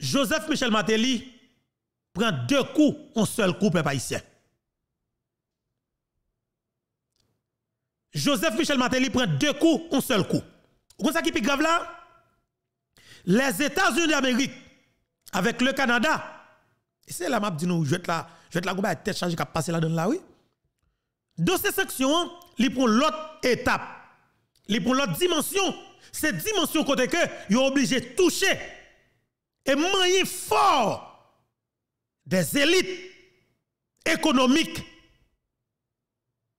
Joseph Michel Matéli prend deux coups, un seul coup, peuple ici. Joseph Michel Matéli prend deux coups, un seul coup. Vous comprenez qui est grave là? Les États-Unis d'Amérique, avec le Canada, c'est la map dit nous, je vais là, je vais te la tête chargée qui a passé là-dedans là, oui. Dans ces sanctions, ils prennent l'autre étape, ils prennent l'autre dimension. Cette dimension côté que, ils obligé de toucher et manier fort des élites économiques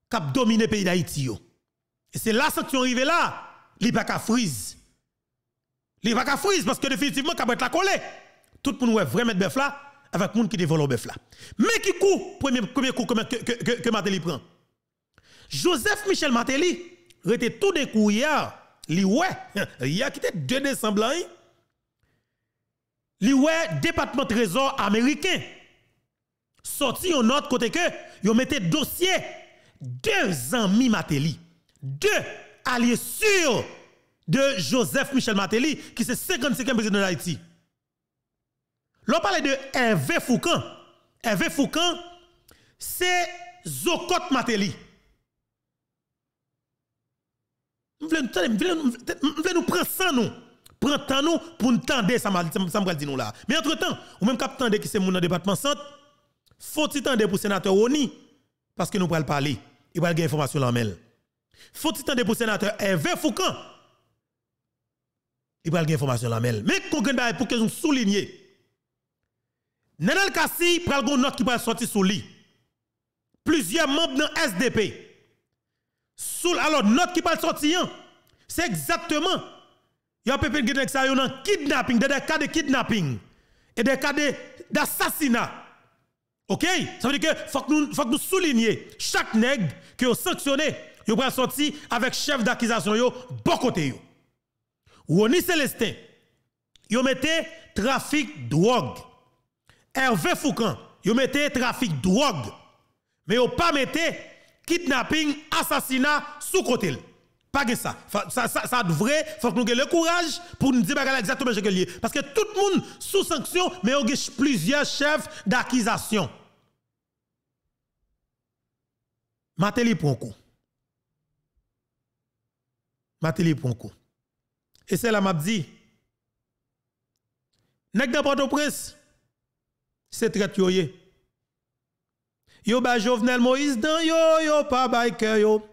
qui dominé le pays d'Haïti. Et c'est que tu arrives là, il n'y a pas frise. Il n'y a pas frise parce que définitivement, de la collée, tout le monde est vraiment là, avec les gens qui développent bœuf là. Mais qui coup, premier, premier coup que, Matéli prend Joseph Michel Matéli, était tout découvert, il y il a quitté 2 décembre, hein le département trésor américain sorti une note côté que yo mettait dossier deux amis Matéli, deux alliés sûrs de Joseph Michel Matéli, qui est 55e président Haïti. L'on parle de Hervé Foucan. Hervé Foucan, c'est Zokot Matéli. vous nous prendre ça, nous tant nous pour nous tendre ça me dit nous là. Mais entre-temps, ou même cap tendre qui c'est mon département centre, faut-il tendre pour sénateur Oni parce que nous parlons parler, il va gagner information là mail. Faut-il tendre pour sénateur Hervé Foucan il va gagner information là mail. Mais qu'on gagne pour que nous souligner. Nenel Kassi pral une note qui va sortir sous lui. Plusieurs membres dans SDP. Sous alors note qui va sortir, hein? c'est exactement Yo pépé a ça yo kidnapping, des cas de kidnapping et des cas d'assassinat. OK Ça veut dire que faut que nous faut souligner chaque nègre qui est sanctionné, yo est sorti avec le chef d'accusation de bon côté yo. Rony Célestin, yo mettez trafic de drogue. Hervé Foucan, yo mettez trafic de drogue. Mais a pas mettait kidnapping, assassinat sous côté. Pas que ça. Ça, ça, ça devrait, faut que nous ayons le courage pour nous dire exactement ce que lié. Parce que tout le monde sous sanction, mais on y plusieurs chefs d'accusation. Matéli Ponko. Matéli Ponko. Et c'est là m'a dit Nèg dans Port-au-Prince c'est très bah, yo Yo ba Jovenel Moïse dans yo yo pa baïke yo.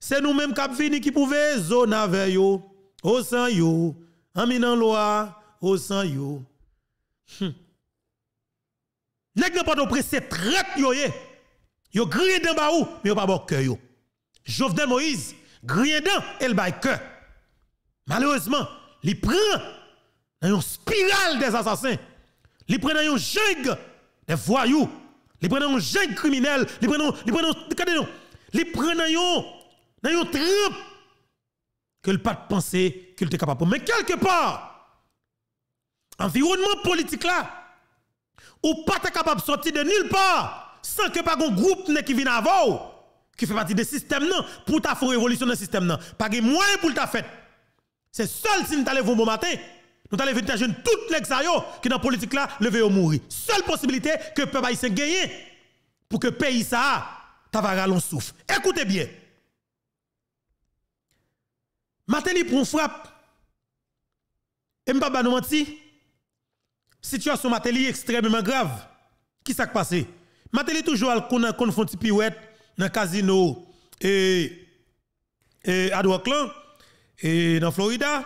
C'est nous-mêmes qui fini qui pouvait Zona avec yo, au sang yo, en minant loi, au sang yo. Hm. Nèg nan pas pressé traite yo ye. Yo dans ba ou, mais yo pas bon cœur yo. Jovenel Moïse, Gréé dans el bay cœur. Malheureusement, li prend dans une spirale des assassins. Li prend dans une jungle des voyous. Li prend dans une jungle criminelle, li prend dans li prend dans li prend dans dans une que le pas de penser qu'il était capable. Mais quelque part, environnement politique là, ou pas capable de sortir de nulle part sans que pas un groupe qui vient avant qui fait partie du système non pour ta faire révolution dans le système non pas de moyen pour ta faire c'est seul si nous vous bon matin nous allons venir toutes les qui dans la politique là le au mourir seule possibilité que peuple se gagner pour que le pays ça ta va souffle écoutez bien Matin, pour prend frappe. Et m'papa nous menti. Situation est extrêmement grave. Qui s'est passé? Mateli toujours al kon kon font pirouette dans casino et et à et dans Florida.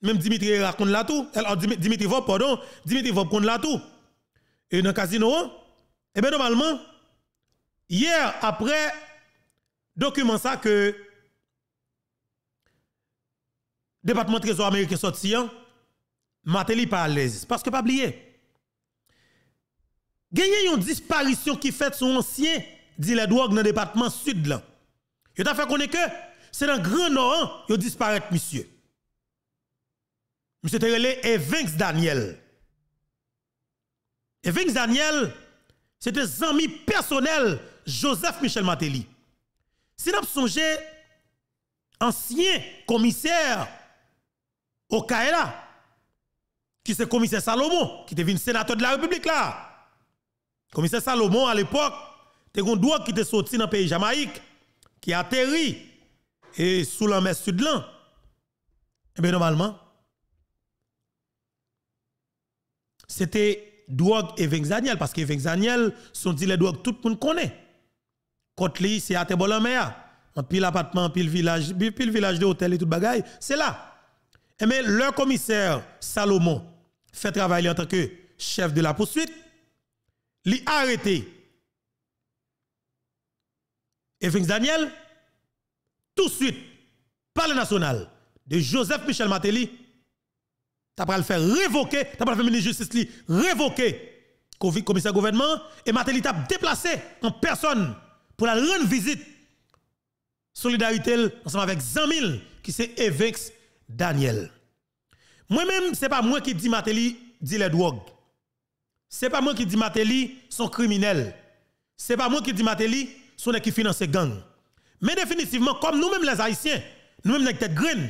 Même Dimitri raconte là tout. elle oh, Dimitri Vop pardon, Dimitri Vop raconte là tout. Et dans casino et eh bien normalement hier après document ça que département trésor américain sorti, hein. Matéli pas à l'aise. Parce que pas oublier. Gagné une disparition qui fait son ancien dit drogue dans le département sud là. Il t'a fait est que c'est dans le grand nord, qui hein, disparaît monsieur. Monsieur Terele et Daniel. Et Daniel, c'est un ami personnel Joseph Michel Matéli. C'est son ancien commissaire au Okaela, qui c'est commissaire Salomon, qui devient sénateur de la République là. Commissaire Salomon, à l'époque, te un droit qui te sorti dans le pays Jamaïque, qui atterri et sous la mer sud là. Et eh bien normalement, c'était drogue et Vexaniel, parce que Vexaniel, sont dit les drogues, tout le monde connaît. Kotli, c'est à Tebol en pile appartement, pile village, pile village de hôtel et tout bagaille, c'est là. Mais eh le commissaire Salomon fait travailler en tant que chef de la poursuite. Li arrêté. Et Daniel, tout de suite, par le national de Joseph Michel Matéli, t'as pas le faire révoquer, t'as pas le faire ministre de justice révoquer commissaire gouvernement et Matéli t'a déplacé en personne pour la rendre visite solidarité ensemble avec Zamil qui s'est Evex Daniel. Moi-même, ce n'est pas moi qui dis Matéli dit les drogues. n'est pas moi qui dis Matéli criminel. Ce n'est pas moi qui dis Matéli son les qui gang. Mais définitivement, comme nous-mêmes les Haïtiens, nous-mêmes les têtes graines,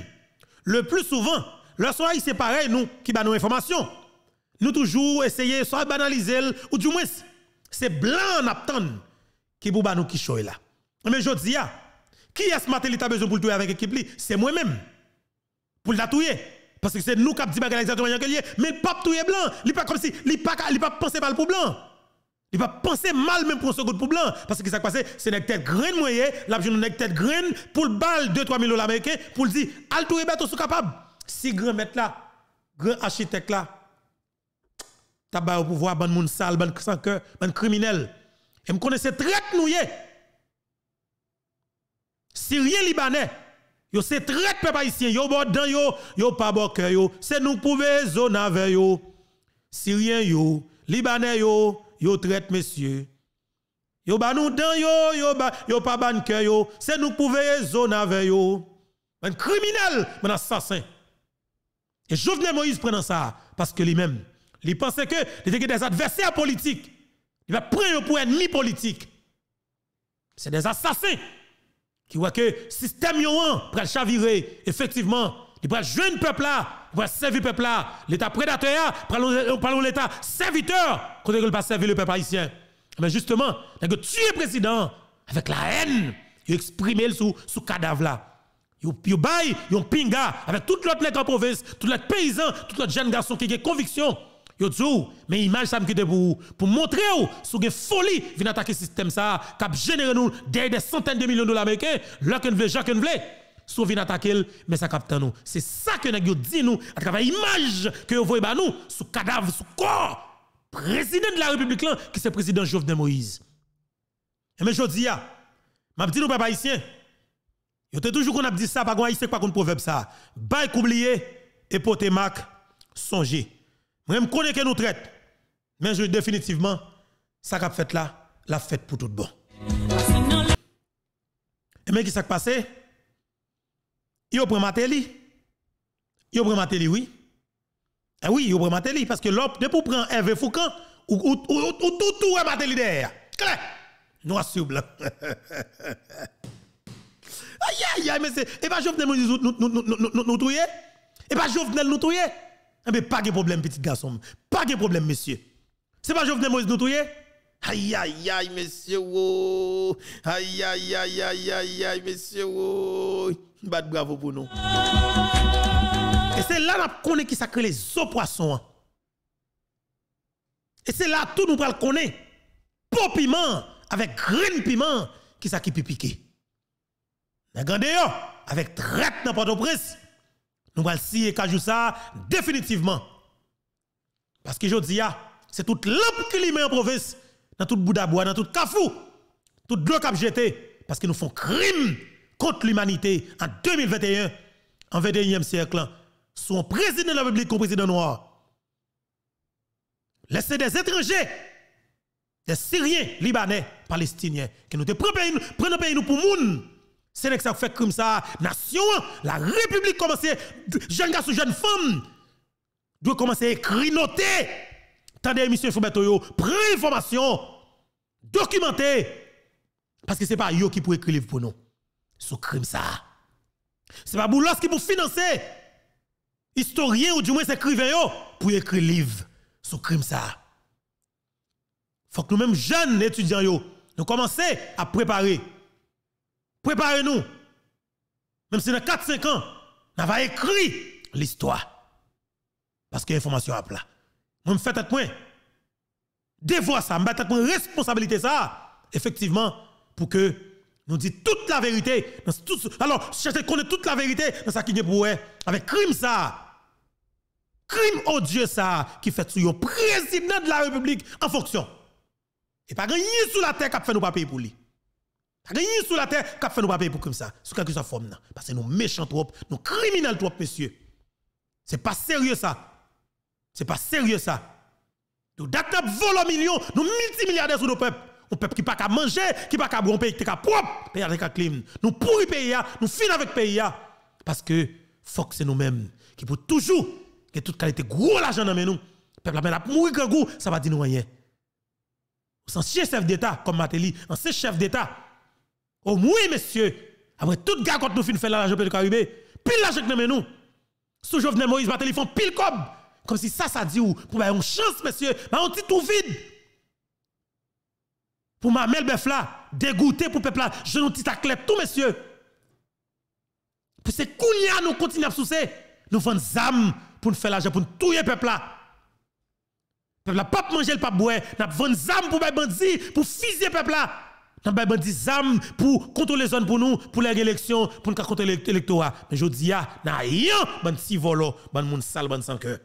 le plus souvent, lorsqu'on c'est pareil, nous qui banons information, nous toujours essayer soit banaliser ou du moins c'est blanc en qui pour nous qui là. Mais je dis, ah, qui est-ce qui a besoin pour jouer avec l'équipe C'est moi-même pour le tatouer Parce que c'est nous qui avons dit exactement ce Mais le pape tout est blanc. Il n'est pas comme si. Il pas, pas pensé mal pour blanc. Il va penser mal même pour un second pour blanc. Parce que ça qui passé, c'est une tête graine moyen. La une tête graine pour le bal 2-3 000 dollars américains pour dire, al tout est bête, sous capable. Si grand maître là, grand architecte là, tabac au pouvoir, ban moun sale, ban sans cœur, ban criminel. Et me connaissez très nous Si Syrien libanais, Yo se traite peuple haïtien, yo bon dan yo, yo pa bon cœur yo, c'est nous pouvons zone avec yo. Syrien yo, libanais yo, yo traite messieurs. Yo ba nous dan yo, yo ba yo pas ban cœur yo, c'est nous pouvez zone avec yo. Un criminel, un assassin. Et Jovenel Moïse prend ça parce que lui-même, il pensait que il était des adversaires politiques. Il va prendre pour ennemi politique. C'est des assassins qui voit que le système yon pral chavirer, effectivement, il pral le peuple là, il servir le peuple là, l'État prédateur, parlons l'État serviteur, quand il pas servir le peuple haïtien. Mais justement, que es président avec la haine, il exprimer sous sous cadavre là. il yo il pinga, avec toute l'autre les en province, tout l'autre paysan, tout l'autre jeune garçon qui a conviction Yo mais image ça me pour pour montrer ou sous une folie vient attaquer système ça cap générer nous des, centaines de millions de dollars américains là ne veut Jacques vle veut vient attaquer mais ça capte nous c'est ça que nous dit nous à travers image que vous voyez bah, nous sous cadavre sous corps président de la République là qui c'est président Jovenel Moïse et mais je dis ya m'a dit nous papa yo toujours qu'on a dit ça pas haïtien pas proverbe ça bail oublier et mac même je connais que nous traite. Mais je définitivement, ça qu'a fait là, la fête pour tout bon. Et mais qui s'est passé? Yo prend Matéli. Yo prend Matéli, oui. Eh oui, yo prend Matéli. Parce que l'op, de pour prendre Hervé Foucan, ou, ou, ou, ou tout, tout est Matéli derrière. clair. Noir sur blanc. Aïe, aïe, aïe, mais c'est. Et pas Jovenel nous nous nous nous nous nous Et pas Jovenel nous touiller. Eh pas de problème, petit garçon. Pas de problème, monsieur. C'est pas Jovenel Moïse nous Aïe, aïe, aïe, monsieur. Oh. Aïe, aïe, aïe, aïe, aïe, aïe, monsieur. Oh. bravo pour nous. Et c'est là qu'on connaît qui créé les eaux poissons. Et c'est là tout nous pral connaît. Pour piment, avec green piment, qui ça qui pipiqué. Regardez avec traite n'importe de presse. Nous allons signer Kajou ça définitivement. Parce que je ah, c'est toute l'homme qui en province, dans tout bout dans tout Kafou, tout deux qui parce que nous font crime contre l'humanité en 2021, en 21e siècle, hein. sous un président de la République, un président noir. Laissez des étrangers, des Syriens, Libanais, Palestiniens, qui nous prennent le pays nous pour c'est là que ça fait crime ça. Nation, la République commence, jeunes garçons, jeunes femmes, doit commencer à écrire, noter. Tandis, monsieur Foubetoyo, prenez information, documenter Parce que ce n'est pas eux qui pour écrire livre pour nous. Ce crime ça. Ce n'est pas Boulos qui pour financer. Historien ou du moins écrivain pour écrire livre. Ce crime ça. Faut que nous-mêmes, jeunes étudiants, nous commençons à préparer Préparez-nous. Même si dans 4-5 ans, nous avons écrit l'histoire. Parce que l'information est là. Moi, je fais tête moi. Devoir ça, je fais responsabilité ça. Effectivement, pour que nous disions toute la vérité. Dans tout, alors, qu'on toute la vérité dans ce qui est pour hein. Avec crime ça. Crime odieux ça qui fait sur le président de la République en fonction. Et pas rien sous la terre qui fait nous pas payer pour lui. Rien sur la terre qui fait nous payer pour comme ça, sous quelque soit forme. Parce que nous méchants trop, nous criminels trop, monsieur. C'est pas sérieux ça. C'est pas sérieux ça. Nous d'accord volons millions, nous multimilliardaires sur nos peuples. Un peuple qui pas qu'à manger, qui pas qu'à bon pays, qui pas propre, pays avec un clim. Nous pourris pays, hein. nous finons avec pays. Hein. Parce que, Fox c'est nous-mêmes qui pour toujours, qui toute qualité gros l'argent dans nous. Peuple a la mourir grand goût, ça va dire nous rien. On s'en chef d'État, comme Matéli, on s'en chef d'État. Au moins, monsieur après tout gars quand nous fin faire l'argent de Caribé, pile la l'argent que nous. Sous Jovenel Moïse, ils téléphone pile comme. Comme si ça, ça dit ou. Pour avoir une chance, monsieur bah, on petit tout vide. Pour ma mère bœuf là, dégoûté pour peuple là, je nous ta clé tout, monsieur Pour ces kounia nous continuons à soucer. Nous vendons des pour nous faire l'argent, pour nous tuer le peuple là. Le peuple là, pas manger, le pape boire. Nous vendons des pour les bandits, pour fusier peuple là. Nous avons des pour contrôler les zones pour nous, pour les élections, pour nous contrôler l'électorat. Mais je dis, n'y ah, n'a rien, si volo, moun sale, sans cœur.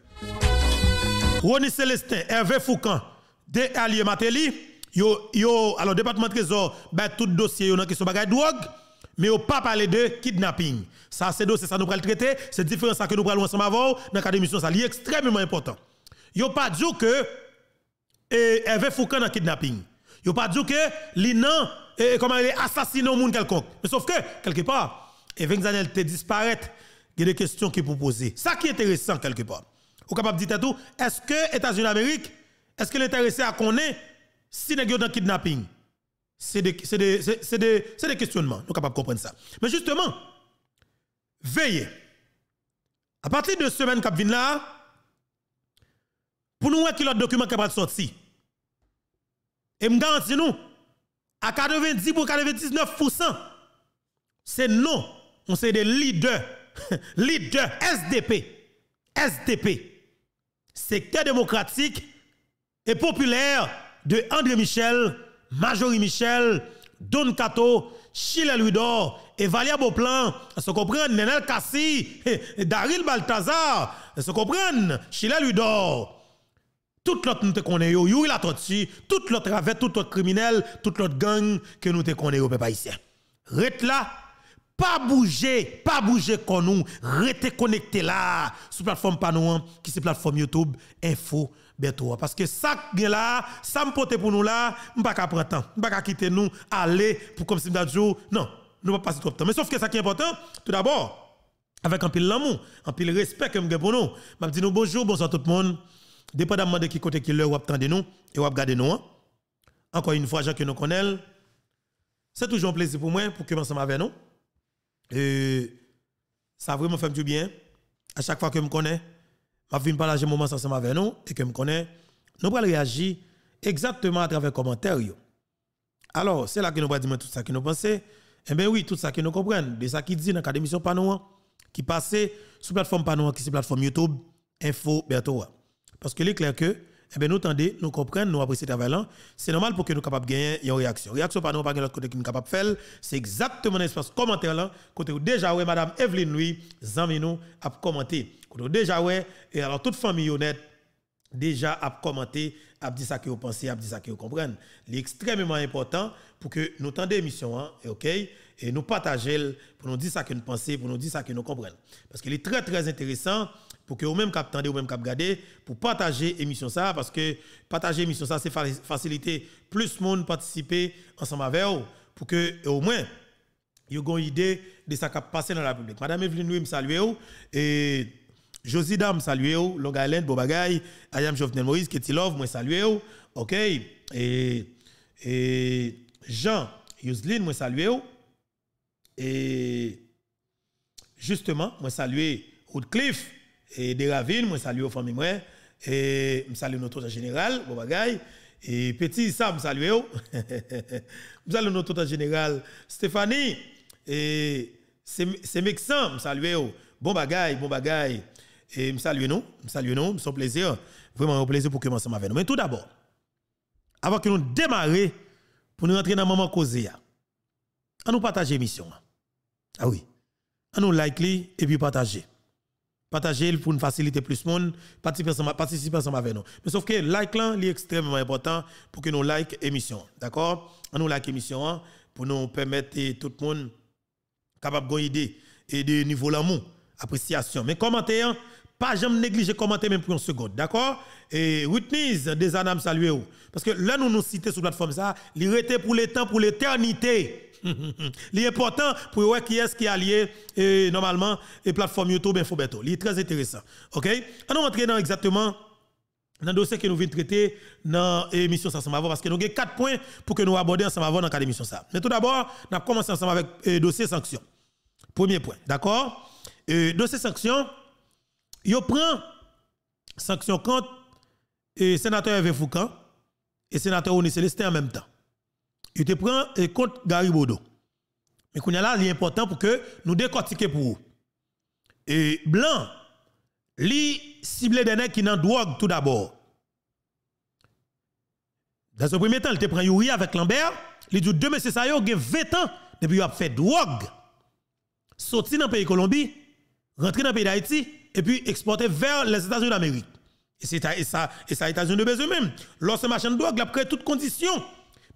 Ronnie Célestin, Hervé Foucan, des Matéli, yo, yo, alors département trésor, ben tout dossier, nan qui bagay drogue, mais pas de kidnapping. Ça, c'est dossier, ça nous pral traiter, c'est différent ça que nous pral ensemble avant, dans la ça, extrêmement important. Yo pas dit que, eh, Hervé Foucan kidnapping. Yo pas dit que li est et comment il monde quelconque. Mais sauf que quelque part, 20 elle te disparaît, il y a des questions qui poser. Ça qui est intéressant quelque part. Ou capable de dire tout, est-ce que États-Unis d'Amérique, est-ce est intéressé à connaître si nèg dans kidnapping C'est des c'est des c'est des c'est des questionnements. capable comprendre ça. Mais justement, veillez. À partir de semaine qui vient là, pour nous voir qui l'autre document qui va sortir et me nous, à 90 pour 99%, c'est non. On c'est des leaders. leaders SDP. SDP. Secteur démocratique et populaire de André Michel, Majorie Michel, Don Cato, Chile Et Valia Beauplan, se comprennent Nenel Kassi, Daril Baltazar, se comprennent Chile Ludor. Tout l'autre nous te connaît, Yuri la tortue, tout l'autre avec tout l'autre criminel, tout l'autre gang que nous te connaît, pas ici. Rete là, pas bouger, pas bouger comme nous, rete connecté là, sur plateforme Panouan, hein, qui c'est plateforme YouTube, info, bientôt. Parce que ça là, ça me porte pour nous là, je ne pas prendre temps, je ne pas quitter nous, aller pour comme si nous non, nous ne pas passer trop de temps. Mais sauf que ça qui est important, tout d'abord, avec un pile l'amour, un pile respect que je pour nous, je dis nous bonjour, bonsoir tout le monde dépendamment de qui côté qui leur de nous et vous garder nous. Hein. Encore une fois, gens qui nous connaît. C'est toujours un plaisir pour moi pour que ensemble avec nous. Et ça vraiment fait du bien. À chaque fois que je me connais, je viens de mon moment ensemble avec nous et que je me connais, nous allons réagir exactement à travers les commentaires. Alors, c'est là que nous allons dire tout ça que nous pensons. Eh bien oui, tout ça que nous comprenons, de ça qui dit dans mission Panouan, qui passe sur la plateforme Panouan, qui est la plateforme YouTube, Info bientôt. Parce que clair que, eh ben, nous tendez, nous comprenons, nous apprécions travail là. C'est normal pour que nous capables gagner une réaction. Réaction par nous, pas de l'autre côté qui nous capable faire. C'est exactement l'espace commentaire là. Côté déjà, ouais, madame Evelyne Louis, nous, a commenté. Côté déjà, ouais, et alors toute famille honnête, déjà a commenté, a dit ça que vous pensez, a dit ça que vous comprenez. extrêmement important pour que nous tendez l'émission, hein, ok, et nous partageons pour nous dire ça que nous pensons, pour nous dire ça que nous comprenons. Parce qu'il est très très intéressant pour que vous même cap tendez ou même cap regarder pour partager l'émission. ça parce que partager l'émission, ça c'est faciliter plus monde participer ensemble avec vous pour que euh, au moins vous avez une idée de ce qui passé dans la République. Madame Evelyne Louis, vous salue et Josie Dam, salue vous, Long Island, Bobagay, Ayam Jovenel Moïse, Ketilov, moi salue vous, ok, et, et Jean yuslin moi salue vous, et justement, moi salue Woodcliffe, et des ravines, moi salue aux familles moi et je salue notre en général, bon bagay et petit ça me salue. Je salue notre en général Stéphanie et c'est Mexan, je salue bon bagay, bon bagay et me salue nous, me salue nous, c'est un plaisir, vraiment un plaisir pour commencer avec nous. Mais tout d'abord, avant que nous démarrer pour nous rentrer dans maman causé, à nous partager l'émission. Ah oui. à nous liker et puis partager partager pour nous faciliter plus monde participer ensemble avec nous mais sauf que like là est extrêmement important pour que nous like émission d'accord nous like émission hein, pour nous permettre tout le monde capable d'avoir idée et de niveau l'amour appréciation mais commentez hein, pas jamais négliger commenter même pour une seconde d'accord et Whitney's des anam saluer parce que là nous nous citer sur la plateforme ça il pour le temps pour l'éternité important pour voir qui est-ce qui est allié normalement et plateforme YouTube Infobeto. Ben, il est très intéressant. OK On va entrer dans exactement dans le dossier que nous venons traiter dans l'émission ensemble avant parce que nous avons quatre points pour que nous aborder ensemble avant dans l'émission. émission ça. Mais tout d'abord, nous avons commencé ensemble avec le euh, dossier sanction. Premier point, d'accord le euh, Dossier sanction, il prend sanction contre le euh, sénateur Hervé Foucan et sénateur Oni Célestin en même temps il te prend contre Garibodo. Mais qu'on là, il important pour que nous décortiquions pour vous. Et Blanc, lui, cible des nègres qui de drogue tout d'abord. Dans ce premier temps, il te prend Yuri avec Lambert. Il dit deux messieurs, ça y a 20 ans depuis qu'il a fait drogue. Sorti dans le pays Colombie, rentré dans le pays d'Haïti, et puis exporté vers les États-Unis d'Amérique. Et c'est ça, et ça, États-Unis de besoin même. Lorsque machin de drogue, il a créé toutes conditions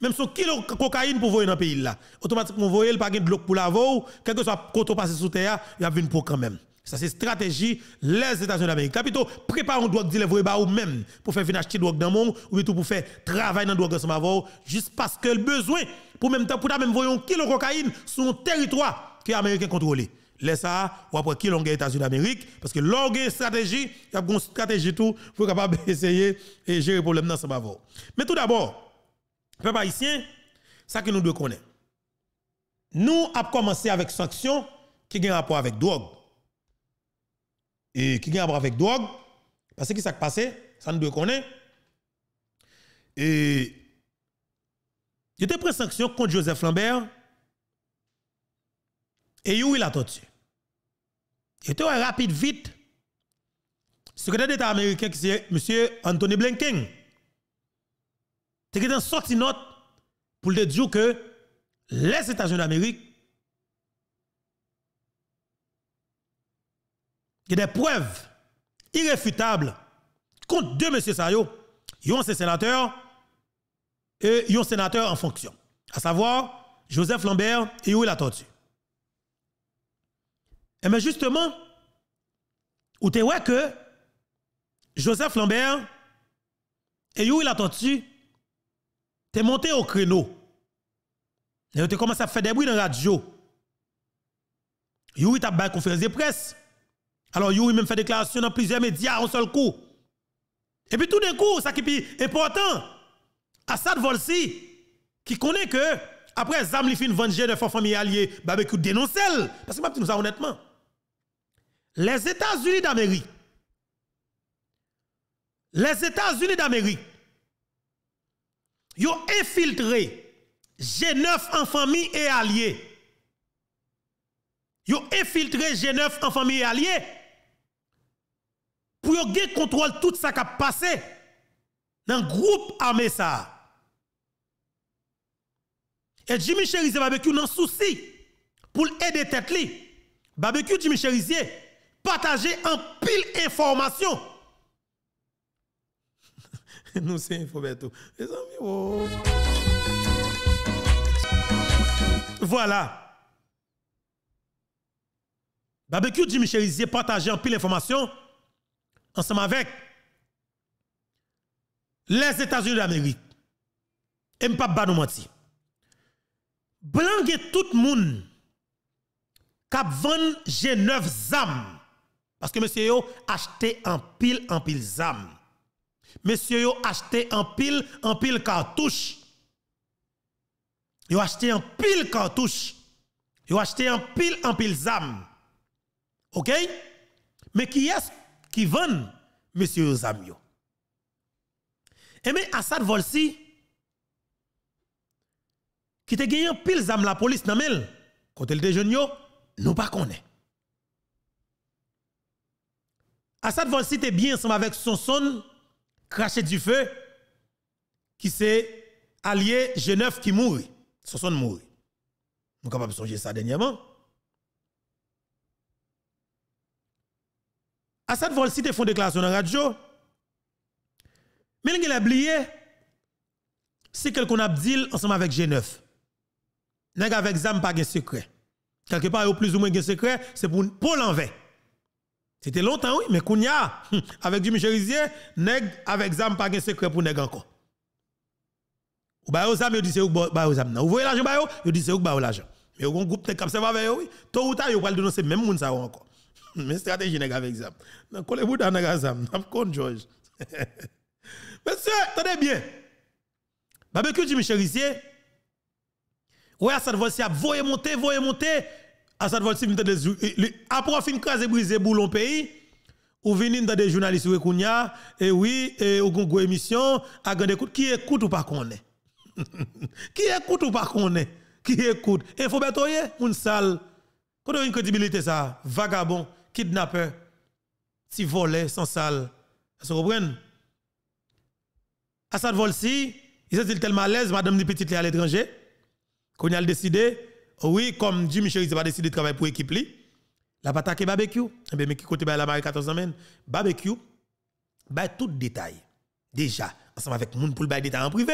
même son kilo de cocaïne pour voir dans le pays là. Automatiquement, vous voyez, le paquet de blocs pour la voir. quel que soit le passé sous terre, il y a une pour quand même. Ça, c'est stratégie, les États-Unis d'Amérique. Capito, un drogue de l'Evroy ou même pour faire venir acheter drogue dans le monde, ou tout pour faire travail dans le drogue de juste parce que le besoin, pour même temps, pour même un kilo de cocaïne sur un territoire qui est Américains Laisse ça, ou après qui l'on États-Unis d'Amérique, parce que l'on une stratégie, il y a une stratégie tout, pour capable d'essayer et gérer le problème ensemble Mais tout d'abord, Peuple haïtien, ça que nous devons connaître. Nous avons commencé avec sanctions qui ont rapport avec drogue. Et qui ont rapport avec drogue, parce que ça qui passé, ça nous devons connaître. Et j'étais était pris sanction contre Joseph Lambert. Et il a attendu. Il était rapide, vite. Secrétaire d'État américain qui c'est M. Anthony Blinken une sorte sorti note pour le dire que les États-Unis d'Amérique, il des preuves irréfutables contre deux messieurs Sayo, un sénateur et un sénateur en fonction, à savoir Joseph Lambert et où a Latortu. Et eh mais justement, où ou te que Joseph Lambert et a Latortu es monté au créneau. Et tu commencé à faire des bruits dans la radio. Yuri t'a une conférence de presse. Alors Yuri même fait déclaration dans plusieurs médias en seul coup. Et puis tout d'un coup, ça qui est important, Assad Volsi, qui connaît que après Zam li fin venger de famille Allié, barbecue dénonce parce que m'a nous ça honnêtement. Les États-Unis d'Amérique. Les États-Unis d'Amérique yo infiltré G9 en famille et alliés. Yo infiltré G9 en famille et alliés pour yon gen contrôle tout ça qui a passé dans groupe armé ça. Et Jimmy Cherizier barbecue nan souci pour aider tête li. Barbecue Jimmy Cherizier partager en pile information nous c'est Infoberto. Les amis, oh. Voilà. Barbecue Jimmy Cherizier partagé en pile d'informations ensemble avec les États-Unis d'Amérique. Et pas pas nous mentir. Blanquer tout le monde cap vendre G9 ZAM. Parce que monsieur yo acheté en pile en pile ZAM. Monsieur, yo acheté en pile, en pile cartouche. Yo acheté en pile cartouche. Yo acheté en pile, en pile zam. OK? Mais qui est-ce qui vend monsieur yo zam yo? Et eh mais Assad Volsi qui te gagné en pile zam la police nan quand elle déjeune yo, nous pas connaît. Assad Volsi était bien ensemble avec son son cracher du feu, qui s'est allié G9 qui mourit. sont mourit. Nous sommes capables de songer ça dernièrement. Assad Volsite font déclaration dans la radio. Mais il a oublié, c'est quelqu'un a dit ensemble avec G9. Nèg avec Zam pas de secret. Quelque part, au plus ou moins de secret, c'est pour l'envers c'était longtemps, oui, mais Kounia, hum, avec Jimmy Cherizier, nèg avec Zam, pas de secret pour nèg encore. Ou yo bah, Zam, yo dit c'est ou yo Zam. Ou voyez l'argent, ba yo dit c'est ou yo oh, l'argent. Mais au groupe, te comme ça, avec oui. Tôt ou ta, yo parle de nous, même moun ça oh, encore. Mais stratégie nèg avec Zam. Nan collez vous dans nèg Zam, nan kon George. Monsieur, tenez bien. babeku Jimmy Cherizier. Ou ouais, ça te voit si à voyer monter, monter. Assad Volsi, après fin craser briser boulon pays, ou venir dans des journalistes et eh oui, et eh, ou gongo émission, à écoute, qui écoute ou pas est. qui écoute ou pas est. Qui écoute? Et faut betoyer, moun sale. Quand on a une crédibilité ça, vagabond, kidnappeur, si vole sans sale. Vous comprenez? Assad ci il s'est dit tellement à l'aise, madame ni petite à l'étranger, qu'on a décidé, oui, comme Jimmy Cherizier n'a pas décidé de travailler pour l'équipe. La pataque barbecue. Et eh bien, mais qui côté bah, la marie 14 semaines? Barbecue, bah, tout détail. Déjà, ensemble avec moun pour le détail en privé.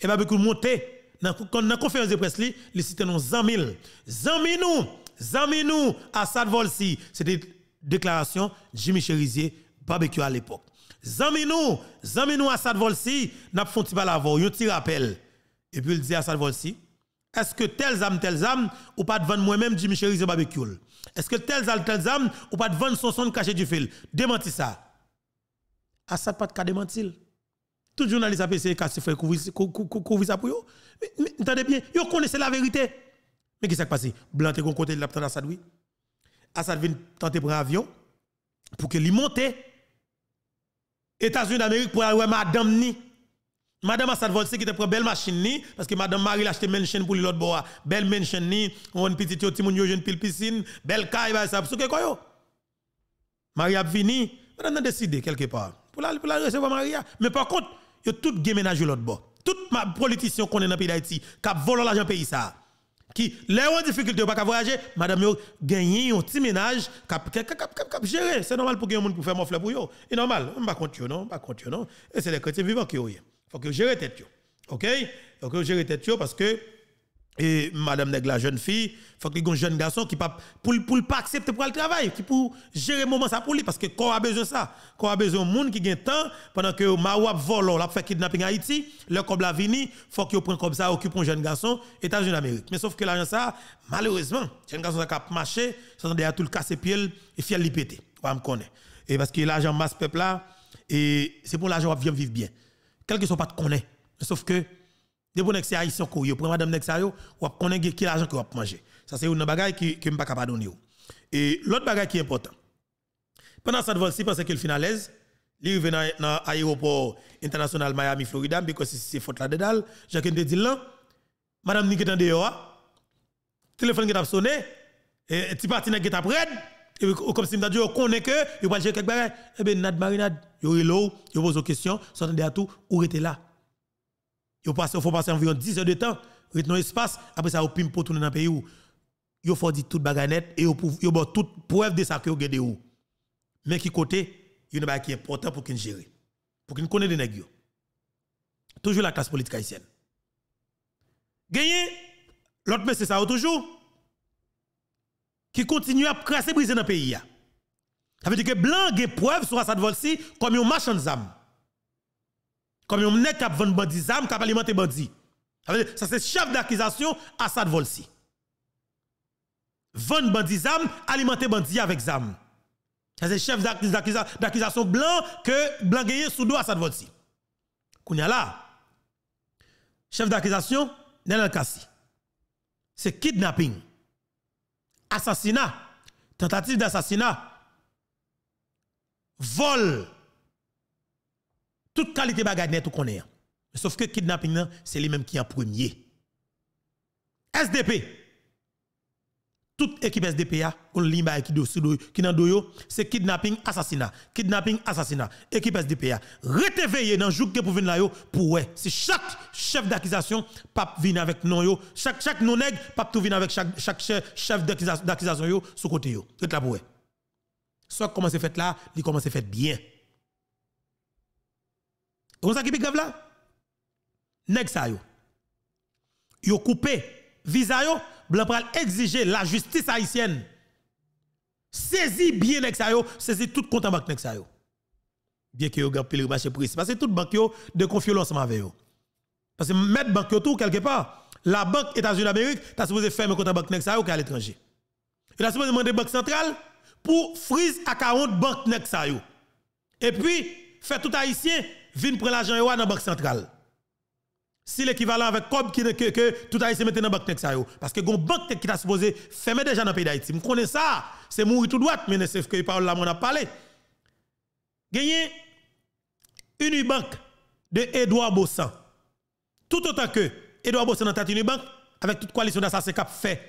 Et barbecue monté. Dans la conférence de presse, li cité nous 100 Zamil 100 nous, Zamil nous, Assad Volsi. C'était déclaration Jimmy Cherizier, barbecue à l'époque. Zaminou, Zaminou Assad Volsi, n'a pas fait un petit rappel. Et puis il dit à Assad Volsi, est-ce que tels âmes, tels âme ou pas de vendre moi-même Jimmy Chéri, de barbecue? Est-ce que tels âme, telle âme ou pas de vendre son son caché du fil? Démenti ça. Assad pas de cas démentir. Tout journaliste a essayé de faire couvrir ça pour eux. Mais entendez bien, vous connaissent la vérité. Mais qu'est-ce qui s'est passé? Blanc, t'es côté de la Assad, oui. Assad vient tenter pour prendre avion pour qu'il monte. États-Unis d'Amérique pour aller voir madame ni. Madame Assad Volse qui te prend belle machine ni, parce que Madame Marie l'a acheté pour l'autre bois. Belle ni, on petit yo timoun yo pile piscine, belle caille, bah, Marie a vini, on a décidé quelque part. Pour la, pour recevoir Maria. Mais par contre, yo tout ménage l'autre bois. ma qu'on dans d'Haïti, qui volé l'argent pays ça. Qui, les en difficulté, pas voyager, madame yo gagné petit ménage, C'est normal pour pour faire mon yo. C'est normal, on non, on non. Et c'est les chrétiens vivants qui faut que gère tête OK Faut que gère tête parce que et madame nèg la jeune fille faut que un jeune garçon qui pas pour pour pas accepter pour le travail qui pour gérer moment ça pour lui parce que corps a besoin ça corps a besoin monde qui gagne temps pendant que maouab vole l'a fait kidnapping Haïti le comme la vini faut qu'il prenne comme ça occupe un jeune garçon États-Unis d'Amérique mais sauf que l'argent ça malheureusement jeune garçon ça cap marché ça à tout le casser pied et fiel li pété on me connaît et parce que l'argent masse peuple là et c'est pour l'argent va vivre bien quelque soit pas de Sauf que, des bons haïtiens haïtien qu'on yo, pour madame Nexayo, ou connaît qui l'argent qui va mangé. Ça, c'est une bagaille qui, qui pas capable de donner. Et l'autre bagaille qui est important. Pendant cette vol-ci, parce qu'il finalise, il il venu à l'aéroport international Miami, Florida, parce que c'est faute là-dedans. Jacques te dit là, madame Nick est en dehors, téléphone qui t'a sonné, et tu parti dans qui t'a comme si oh, qu'on connaît que il va gérer quelque bagaille et eh ben nad marinade yo relo yo pose aux questions s'entendez à tout ou était là yo passe faut passer environ 10 heures de temps dans espace après ça au pim pour tourner dans pays où yo faut dire toute baganette et yo yo bon toute preuve de ça que yo gagne ou mais qui côté yo pas qui important pour qu'il gère, pour qu'il connaît les nèg toujours la classe politique haïtienne gagner l'autre mais c'est ça toujours qui continue à crasser briser dans le pays. Ça veut dire que blanc a preuve sur Assad Volsi comme un marchand ZAM. Comme un nègre qui vend bandit ZAM qui alimenté bandit. Ça veut dire ça c'est chef d'accusation Assad Volsi. Vendre bandit alimenté alimenter bandit avec zam. Ça c'est chef d'accusation blanc que blanc gagné sous dos Assad Volsi. a là chef d'accusation Nelal C'est kidnapping assassinat, tentative d'assassinat, vol, toute qualité bagage net tout connaît. Sauf que kidnapping, c'est lui-même qui est en premier. SDP, toute équipe SDPA on limba qui qui dans doyo c'est kidnapping assassinat kidnapping assassinat équipe SDPA rete veillé dans jour que pour venir là yo pour ouais si chaque chef d'accusation pape vient avec non chaque chaque non nèg pape tout vient avec chaque chaque chef d'accusation yo sous côté yo rete là pour ouais soit c'est fait là comment c'est fait bien comme ça qui est grave là nèg ça yo yo coupé visa yo blanc pral exiger la justice haïtienne. saisit bien nek sa yo, saisis tout compte en banque yo. Bien que yo pile marché prix parce que toute banque yo de confiance ensemble avec yo. Parce que mettre banque yo tout quelque part, la banque États-Unis d'Amérique, tu supposé fermer compte en banque nek qu'à l'étranger. Il a supposé demander banque centrale pour freeze à 40 banques nek Et puis faire tout haïtien vinn prendre l'argent yo dans banque centrale. Si l'équivalent avec COB qui ne que tout de mettre dans banque ça parce que une banque qui a supposé fermer déjà dans le pays d'Haïti. Je connais ça, c'est mourir tout droit mais c'est que parle là on a parlé. Gagné une banque de Edouard Bossan. Tout autant que Edouard Bossan a une banque avec toute coalition qui a fait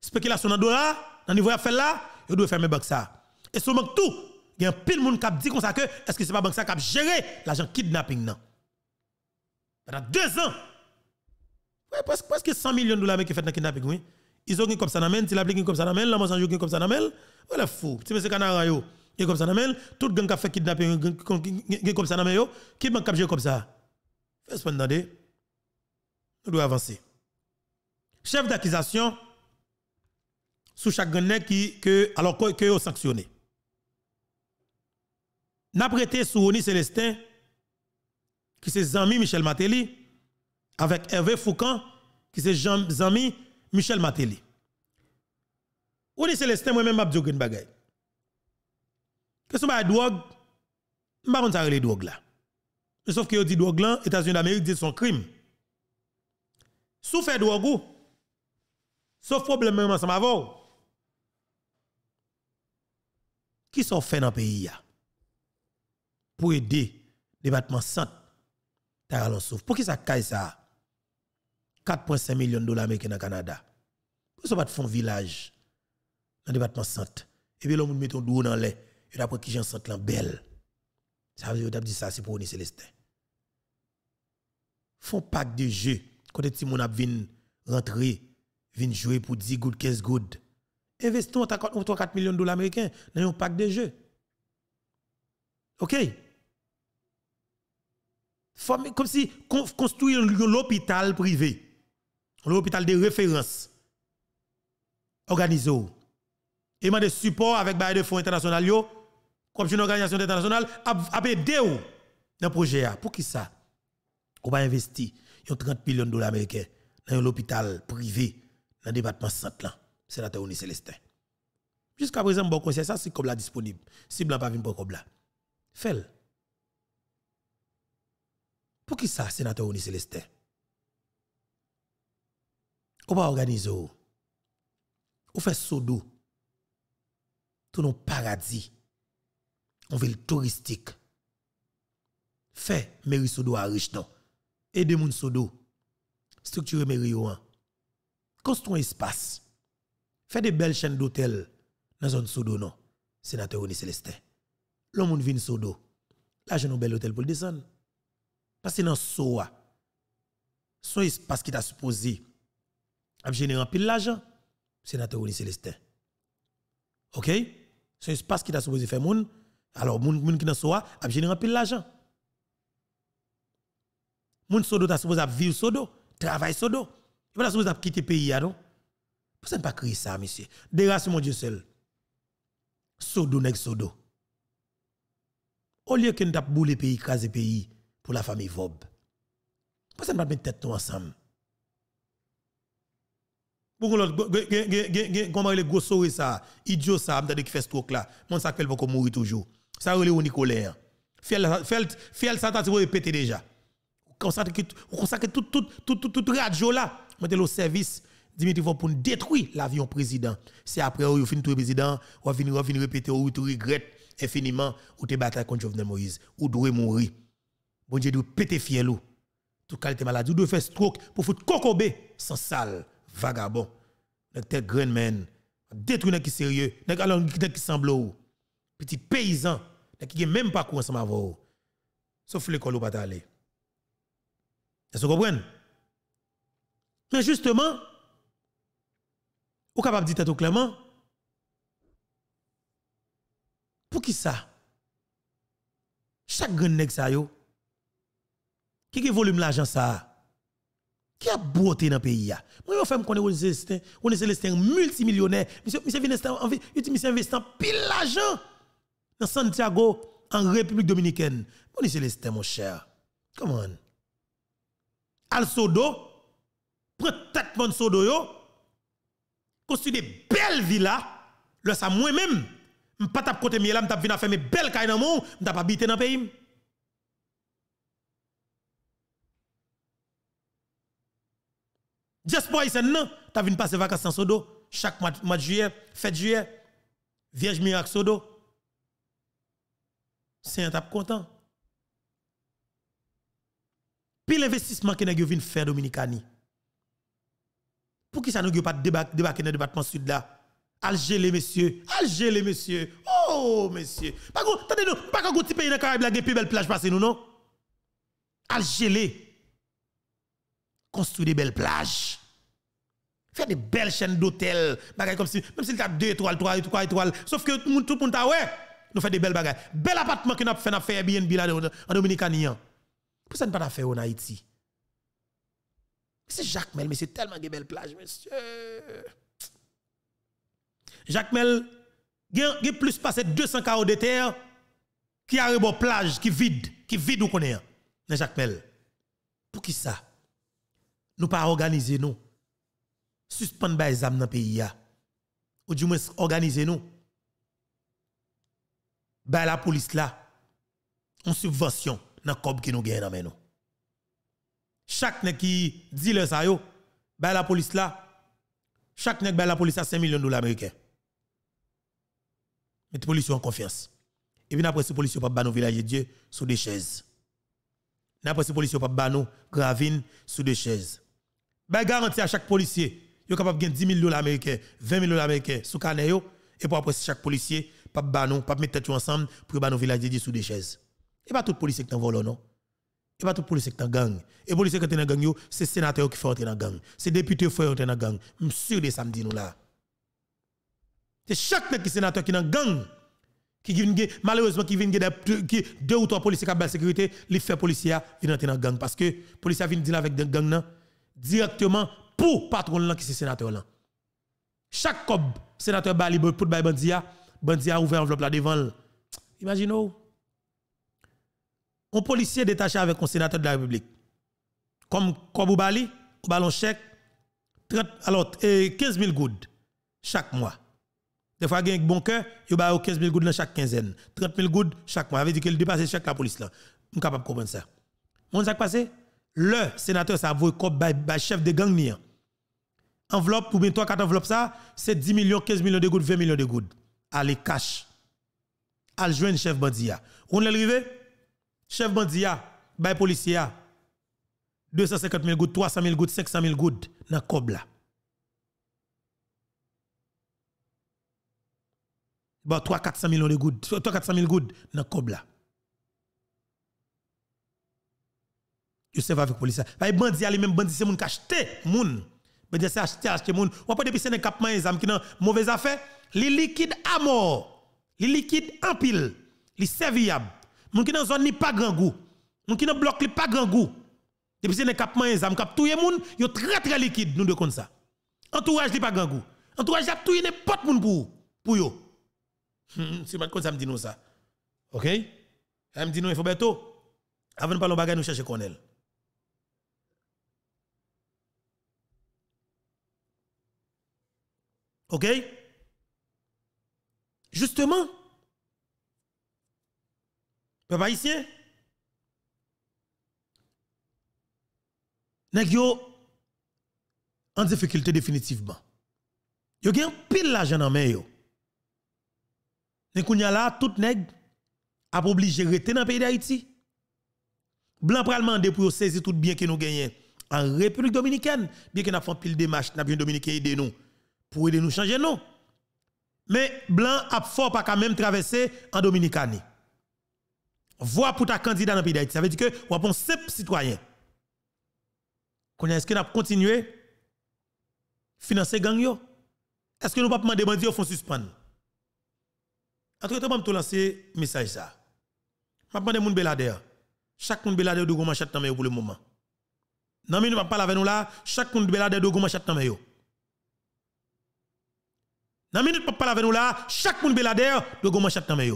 spéculation dans dollar dans le niveau faire là, il doit fermer banque ça. Et ce banque tout, il y a un pile monde qui dit comme ça que est-ce que c'est pas banque ça qui a géré l'agent kidnapping dans deux ans. Ouais, presque, 100 millions de dollars qui fait dans le kidnapping, Ils ont comme ça dans ils comme ça la joue comme ça dans fou. C'est ça, canara il Et comme ça fait tout gang qui fait kidnapping comme ça qui comme ça. Fais ce Nous doit avancer. Chef d'accusation sous chaque gang qui que alors que que sanctionné. N'a prêté sous Oni Célestin qui c'est zami Michel Matéli, avec Hervé Foucan, qui c'est zami Michel Matéli. Ou dit Célestin, moi-même, je dis bagaille. Qu'est-ce que c'est drogue? Je ne sais pas les drogues là. Sauf que dit drogue là, États-Unis d'Amérique dit son crime. Sous fait drogue, sauf problème même ensemble avant. Qui sont fait dans le pays pour aider le département centre pour qui ça caille ça? 4,5 millions de dollars américains le Canada. Pour ça, va faire un village dans le département centre. Et puis, l'homme met ton doux dans l'air. Et d'après qui j'en centre belle. Ça veut dire que ça, c'est pour Oni Célestin. Font pack de jeu. Quand tu gens viennent rentrer, viennent jouer pour 10 good, 15 good. Investons 3-4 millions de dollars américains dans un pack de jeu. OK? comme si construire l'hôpital privé, l'hôpital de référence, organisé. Et m'a support avec des fonds internationaux, comme une organisation internationale, a aidé dans le projet. Pour qui ça? On va investir 30 millions de dollars américains dans l'hôpital privé, dans le département centre, sénateur Oni Célestin. Jusqu'à présent, bon conseil, ça c'est comme la disponible. Si blanc pas vu pour comme là. Fais-le. Pour qui ça, sénateur Oni Célestin Ou pas organiser ou? Ou fait Sodo, Tout nos paradis. On ville touristique. Fait mairie sodo à riche non. Aidez moun sodo. Structurez mairie ou Construis un espace. Faites des belles chaînes d'hôtels dans zone sodo non. Sénateur Oni Célestin. L'homme vient sodo. Là, j'ai un bel hôtel pour le descendre. Parce que dans SOA, son espace qui t'a supposé générer un pile l'argent, sénateur Oni Célestin. OK? Ce espace qui t'a supposé faire moun, alors moun, moun qui dans SOA a générer un pile l'argent. Moun sodo t'a supposé vivre sodo, travailler sodo. Il pas supposé quitter pays non? Pourquoi ne pas créer ça monsieur? Dérace mon Dieu seul. Sodo n'ex sodo. Au lieu que nous t'a bouler pays, craser pays, pour la famille Vob. Pourquoi ça ne pas mettre tête ensemble? Pourquoi l'autre, comment il est gros souris ça, idiot ça, m'tendez qui fait ce truc là, mon ça fait va mourir toujours. Ça relève au Nicolas. Hein. Fiel ça, t'as répété déjà. Consacre tout, tout, tout, tout, tout radio là, mettez le service. Dimitri Vop pour détruire l'avion président. C'est après où oh, il finit tout président, ou oh, venir répéter, ou oh, tout regrette infiniment, ou te bataille contre Jovenel Moïse, ou doit mourir. Bon Dieu doit péter fier Tout qualité maladie, doit faire stroke pour foutre cocobé sans sale, vagabond. Nèg tête grand men, Détruire qui sérieux, nèg alors qui semble ou. Petit paysan, nèg qui même pas courant ensemble avec ou. Sauf l'école ou pas aller. Est-ce que vous comprenez? Mais justement, vous capable de dire tout clairement, pour qui ça? Chaque grand nèg ça yo, qui est volume l'argent ça? Qui a beauté dans le pays? Moi, je fais un Célestin. multimillionnaire. Monsieur, monsieur, monsieur pile l'argent dans Santiago, en République Dominicaine. René Célestin, mon cher. Come on. Al Sodo, mon Sodo construit des belles villas, le ça moi-même, pas de côté Je faire mes belles cailles dans mon, pas habité dans le pays. Diaspora haïtienne, non, as vu passer vacances en sodo, chaque mois de juillet, fête juillet, vierge miracle sodo. C'est un tap content. Puis l'investissement que nous avons faire Dominicani. Pour qui ça nous pas débarquer dans le département sud là? Alger les messieurs, Alger les messieurs. Oh messieurs. Pas qu'on, attendez nous, pas qu'on petit pays dans le Caraïbe là, plus belle plage passe, nous non? Alger les construire des belles plages. Faire des belles chaînes d'hôtels, bagages comme si, même s'il y a deux étoiles, trois étoiles, étoiles, sauf que tout le monde, a nous fait des belles bagages. Bel appartement que nous fait, fait Airbnb là, en Dominicanien. Hein. Pour ça, nous pas fait en Haïti. C'est Jacques Mel, mais c'est tellement de belles plages, monsieur. Jacques Mel, il y a plus de 200 carreaux de terre qui a aux plage, qui vide, qui vide où qu'on est. Hein. Jacques Mel. Pour qui ça? nous pas organiser nous. Suspendre les âmes dans le pays. Ou du moins organiser nous. Bah la police là, on subvention dans le cob qui nous gagne dans Chaque nèg qui dit le ça yo, la police là, chaque nèg bah la police à 5 millions de dollars américains. Mais la police en confiance. Et puis après, ce police, pas ban nos village de Dieu sous des chaises. Après, ce police pas nous gravine sous des chaises. Ben garantie à chaque policier, yo capable de 10 000 dollars américains, 20 000 dollars américains sous canet et pour après chaque policier, pas banon, pas mettre tête ensemble pour banon village de sous des chaises. Et pas tout policier qui en vole non. Et pas tout policier qui en gang. Et policiers qui en gang c'est c'est sénateur qui fait rentrer dans gang, c'est député qui fait entrer dans gang. M'sûr de samedi nous là. C'est chaque qui sénateur qui dans gang qui malheureusement qui vient qui deux ou trois policiers qui la sécurité, les fait policiers qui en dans gang parce que policiers viennent avec des gangs directement pour le patron là qui c'est sénateur là. Chaque cob sénateur bali pour bay bandia, bandia ouvert enveloppe là devant. Imaginez un policier détaché avec un sénateur de la République. Comme cob ou bali, ou ballon chèque 30 alors 15 000 goudes chaque mois. Des fois, il y a un bon cœur, il y a 15 000 gouttes chaque quinzaine. 30 000 gouttes chaque mois. Ça veut dire qu'il dépasse chaque la police là. Je suis capable de comprendre ça. Mon ça passé? le sénateur ça vaut le chef de gang ni hein. enveloppe pour bien 3 4 enveloppes ça c'est 10 millions 15 millions de gouttes 20 millions de gouttes allez cash al joindre chef bandia hein. on est arrivé chef bandia hein. by policier 250 000 gouttes 300 000 gouttes 500 000 gouttes dans cobla bon 3 400 millions de gouttes 3 400 000 gouttes dans cobla pas avec police. Bah, y les des bandits, c'est moun a moun. c'est bah, acheté, des gens. Ou pas depuis que un capement, les qui dans mauvaise affaire. Les liquides à mort. Les liquides en pile. Les serviables. Moun qui dans zone ni pas grand goût. Moun qui ne bloc pas grand goût. Depuis c'est un les qui cap tout les moun, yo très très liquide, nous de comme ça. Entourage li pas grand goût. Entourage a tout n'importe moun pour pour yo. Si hmm, c'est pas comme ça me dit nous OK? Elle me nous il faut bientôt avant de parler bagarre nous chercher Cornel. OK Justement, papa haïtien, nèg en difficulté définitivement. Yo gen pile l'argent en main yo. Nèg tout nèg a obligé rester dans pays d'Haïti. Blanc pral mandé pour saisir tout bien que nous gagnons en République dominicaine, bien que n'a font pile démarche, n'a bien dominicain aider nous pour aider nous changer non. Mais blanc a fort pas quand même traverser en Dominicane. Voix pour ta candidat dans le pays d'Haïti. Ça veut dire que ou un seul citoyen. Est-ce que nous continuer financer gang Est-ce que nous pas demander bandit au fond suspendre? Entre temps, je vais lancer message ça. Je vais demander belader. Chaque monde belader de gros un dans pour le moment. Non mais nous pas parler avec nous là, chaque monde belader de gros un dans dans minute parler avec nous là, chaque monde belader doit gon manchette dans main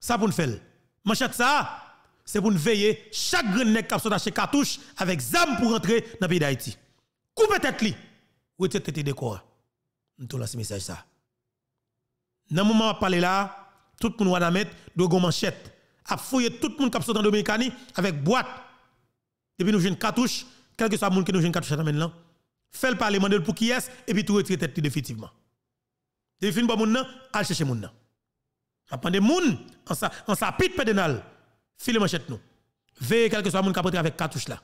Ça pour nous faire. Manchette ça, c'est pour nous veiller chaque grand nec qui a chez cartouche avec zam pour rentrer dans le pays d'Haïti. Coupe tête li. Retirez tête décor. Nous tout ce message ça. Dans le moment où parler là, tout le monde mettre doit gon manchette a fouiller tout le monde qui a dans Dominicani avec boîte. Depuis nous une cartouche, quel que soit le monde qui nous une cartouche dans là fait le parler, de pour qui est, et puis tout retire tête définitivement. fin bon, moun nan, chercher mon nom. Après moun, en sa, en sa pite pédénal, file manchette nous. Veillez quelque soit moun qui avec cartouche là.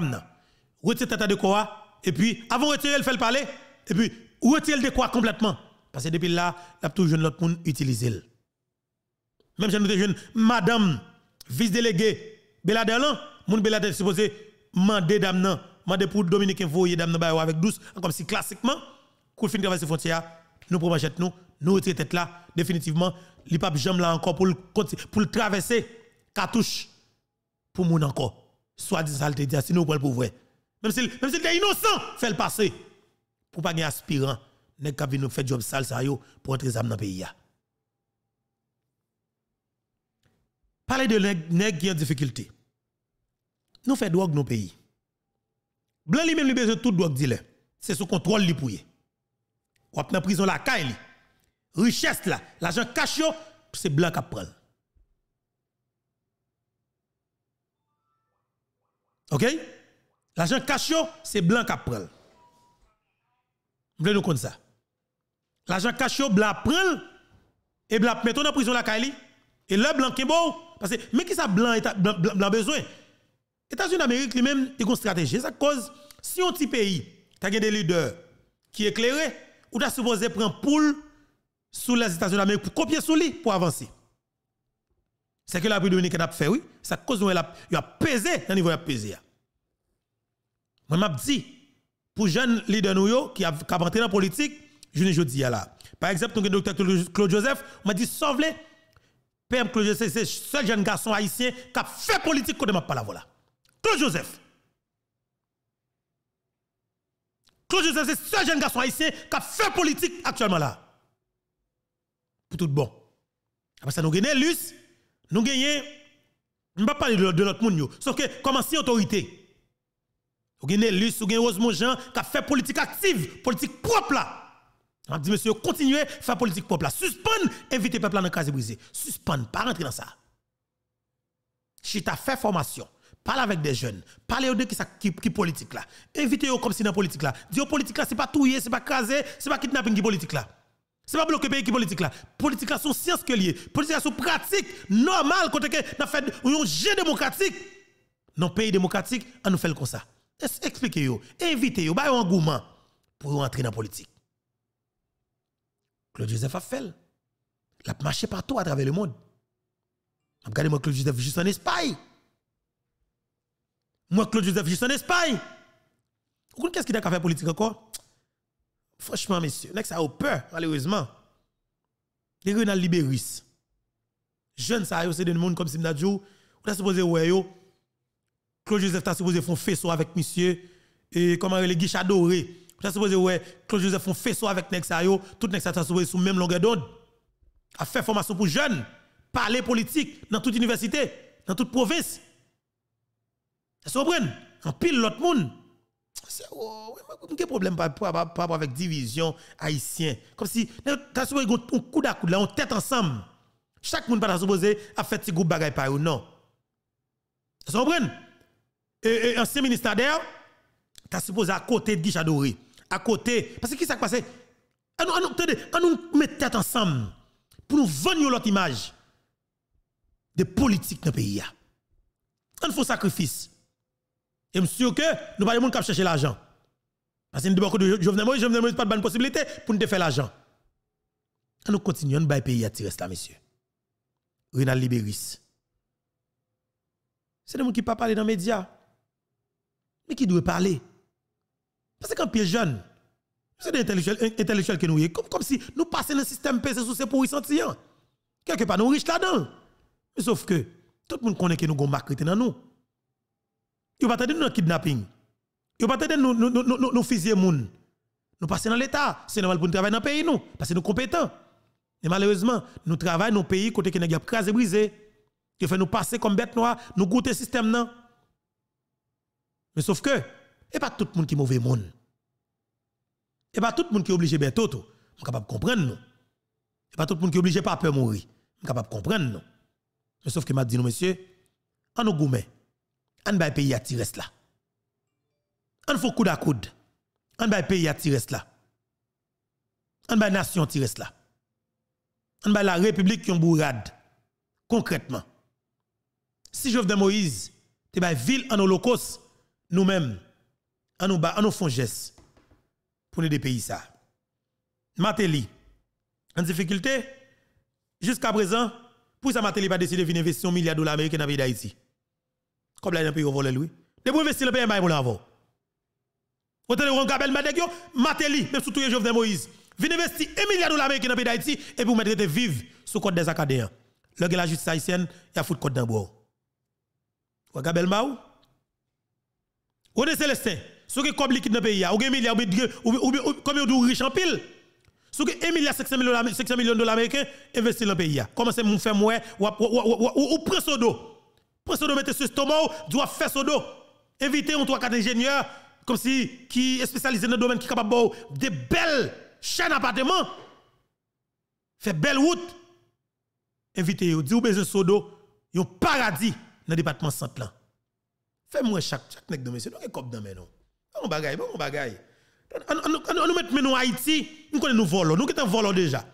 nan. Retire tête de quoi, et puis, avant retirer, le fait le parler, et puis, retire de quoi complètement. Parce que depuis là, la toujours l'autre utilise utiliser. Même si nous jeune, madame, vice-déléguée, Beladelan, moun Beladelan supposé mandé dame mandé pour Dominique voyer dame dans avec douce comme si classiquement pour fin traverser frontière nous pouvons acheter nous nous retirer tête là définitivement les papes jambes là encore pour pour traverser cartouche pour mon encore soit dit ça te si nous pour le pouvoir. même si même si innocent fait le passer pour pas gagner aspirant nèg qui nous faire job sale ça yo pour entrer dans le pays Parler de nèg qui en difficulté. Nous faisons drogue nos pays. Blanc lui-même, lui besoin tout droit dire. C'est sous contrôle lui pour Ou la prison la caille. Richesse là, l'argent caché, c'est blanc qui prend. OK L'argent caché, c'est blanc qui prend. Vous nous comme ça. L'argent caché blanc prend et blanc met en prison la caille et le blanc qui bon parce que mais qui ça blanc blanc, blanc besoin États-Unis d'Amérique lui-même, ils ont une stratégie. Ça cause, si un petit pays, tu as des leaders qui éclairés, ou tu as supposé prendre poule sous les États-Unis d'Amérique pour copier sous lui pour avancer. C'est que la République dominicaine a fait, oui. Ça cause, il a pesé, dans niveau de pesé. Hein. Moi, je dis, pour les jeunes leaders qui ont entré dans la politique, je ne dis là. Par exemple, le docteur Claude Joseph m'a dit, sauve-les. PM Claude Joseph, c'est le seul jeune garçon haïtien qui a fait politique quand ne parle pas voilà. Claude Joseph. Claude Joseph, c'est ce jeune garçon haïtien qui a fait politique actuellement là. Pour tout bon. Après ça, nous gagnons Luce, nous gagnons. Je ne vais pas parler de, notre monde, sauf que comme si autorité. Nous lus, Luce, nous gagnons Rosemont Jean qui a fait politique active, politique propre là. On dit, monsieur, continuez à faire politique propre là. évitez invitez peuple dans le cas brisé. Suspende, pas rentrer dans ça. Chita fait formation. Parle avec des jeunes. Parlez aux deux qui, sont politiques là. Invitez-vous comme si dans politique là. Dites aux politique là, c'est pas touiller, c'est pas craser, c'est pas kidnapping qui politique là. C'est pas bloquer pays qui politique là. Politique là, sont science que lié. Politique sont pratique normale quand on fait un jeu démocratique. Dans pays démocratique, on nous fait comme ça. Expliquez-vous, invitez-vous, bah un engouement pour entrer dans la politique. Claude Joseph a fait. Il a marché partout à travers le monde. Regardez-moi Claude Joseph juste en Espagne. Moi, Claude Joseph, je suis en Espagne. Vous qu'est-ce qu'il a qu'à faire politique encore? Franchement, messieurs, next a peur, malheureusement. Les Renal Libéris. Jeunes, ça a c'est des monde comme Simnadjou. on a supposé, ouais, yo. Claude Joseph, t'as supposé faire un faisceau avec monsieur. Et comment les guiches adorées, Vous a supposé, ouais, Claude Joseph fait un faisceau avec Nexa, yo. Tout Nexa, t'as supposé sous même longueur d'onde. A faire formation pour jeunes. Parler politique dans toute université, dans toute province vous comprenez En pile, l'autre monde. C'est oh, un problème par rapport avec division haïtienne. Comme si, On a supposé un coup à coup, là, on tête ensemble. Chaque monde pas supposé à faire ce groupe bagaille non. vous comprenez Et, un ancien ministère d'ailleurs, tu supposé à côté de Guy À côté. Parce que qui s'est passé On nous met tête ensemble pour nous vendre l'autre image de politique dans le pays. Ah, on fait sacrifice. Et je suis sûr que nous pas de monde qui chercher l'argent. Parce que nous beaucoup de jeunes Moïse, jeunes Moïse pas de bonne possibilité pour nous faire l'argent. Nous continuons de payer à tirer là, monsieur. Renal Libéris. C'est des gens qui ne pas parler dans les médias. Mais qui doit parler. Parce que quand jeune, jeunes, c'est des intellectuels, intellectuels que nous sommes. Comme, comme si nous passions le système PC sous ces pourris sentiers. Quelque part, nous riches là-dedans. Mais sauf que tout le monde connaît que nous avons marqué dans nous. Vous pas nous nous dans kidnapping. Vous pas attendez nous nous nous nous fusiller Nous passons dans l'état, c'est normal pour nous travailler dans le pays parce que nous sommes compétents. Mais malheureusement, nous travaillons dans le pays côté qui n'a pas et brisé. Qui fait nous passer comme bêtes noires, nous goûter système Mais sauf que, il et pas tout le monde qui est mauvais monde. Et pas tout le monde qui est obligé bête tout. Je capable de comprendre n'y a pas tout le monde qui est obligé pas peur mourir. Je capable de comprendre non. Mais sauf que m'a dit nous monsieur, en nous gourmets on va pays à tirer là. On faut coude à coude. On pays à tirer cela, On va nation tirer là. On va la République qui en bourrade. Concrètement. Si de Moïse, te une ville en holocauste, nous-mêmes, en nous en nous font geste pour nous pays ça. Mateli, en difficulté, jusqu'à présent, pour ça Mateli pas décidé de venir investir un milliard de dollars américains dans le pays d'Haïti. Comme là, dans le pays, lui. investir le pays, Vous un même sous tous les Moïse. Vous investir 1 milliard de dans le pays d'Haïti et vous mettre vivre sous code des la justice haïtienne, il a foutu code d'un bois. Vous avez Maou? Vous avez Si vous avez dans le pays, vous avez 1 milliard, ou de riches en pile? Si vous avez milliard millions de dans le pays. Comment c'est mon Ou mettre ce stomac, doit faire son dos. Inviter un 3-4 ingénieurs, comme si, qui est spécialisé dans le domaine, qui est capable de des belles chaînes d'appartements, fait belle route. Invitez vous, dit besoin de sodo, un paradis dans le département centre. Fais-moi chaque, chaque nègre de monsieur, non, cop dans mes noms. Bon bagaille, bon bagaille. On nous met en Haïti, nous connaissons nos volons, nous qui un volons déjà.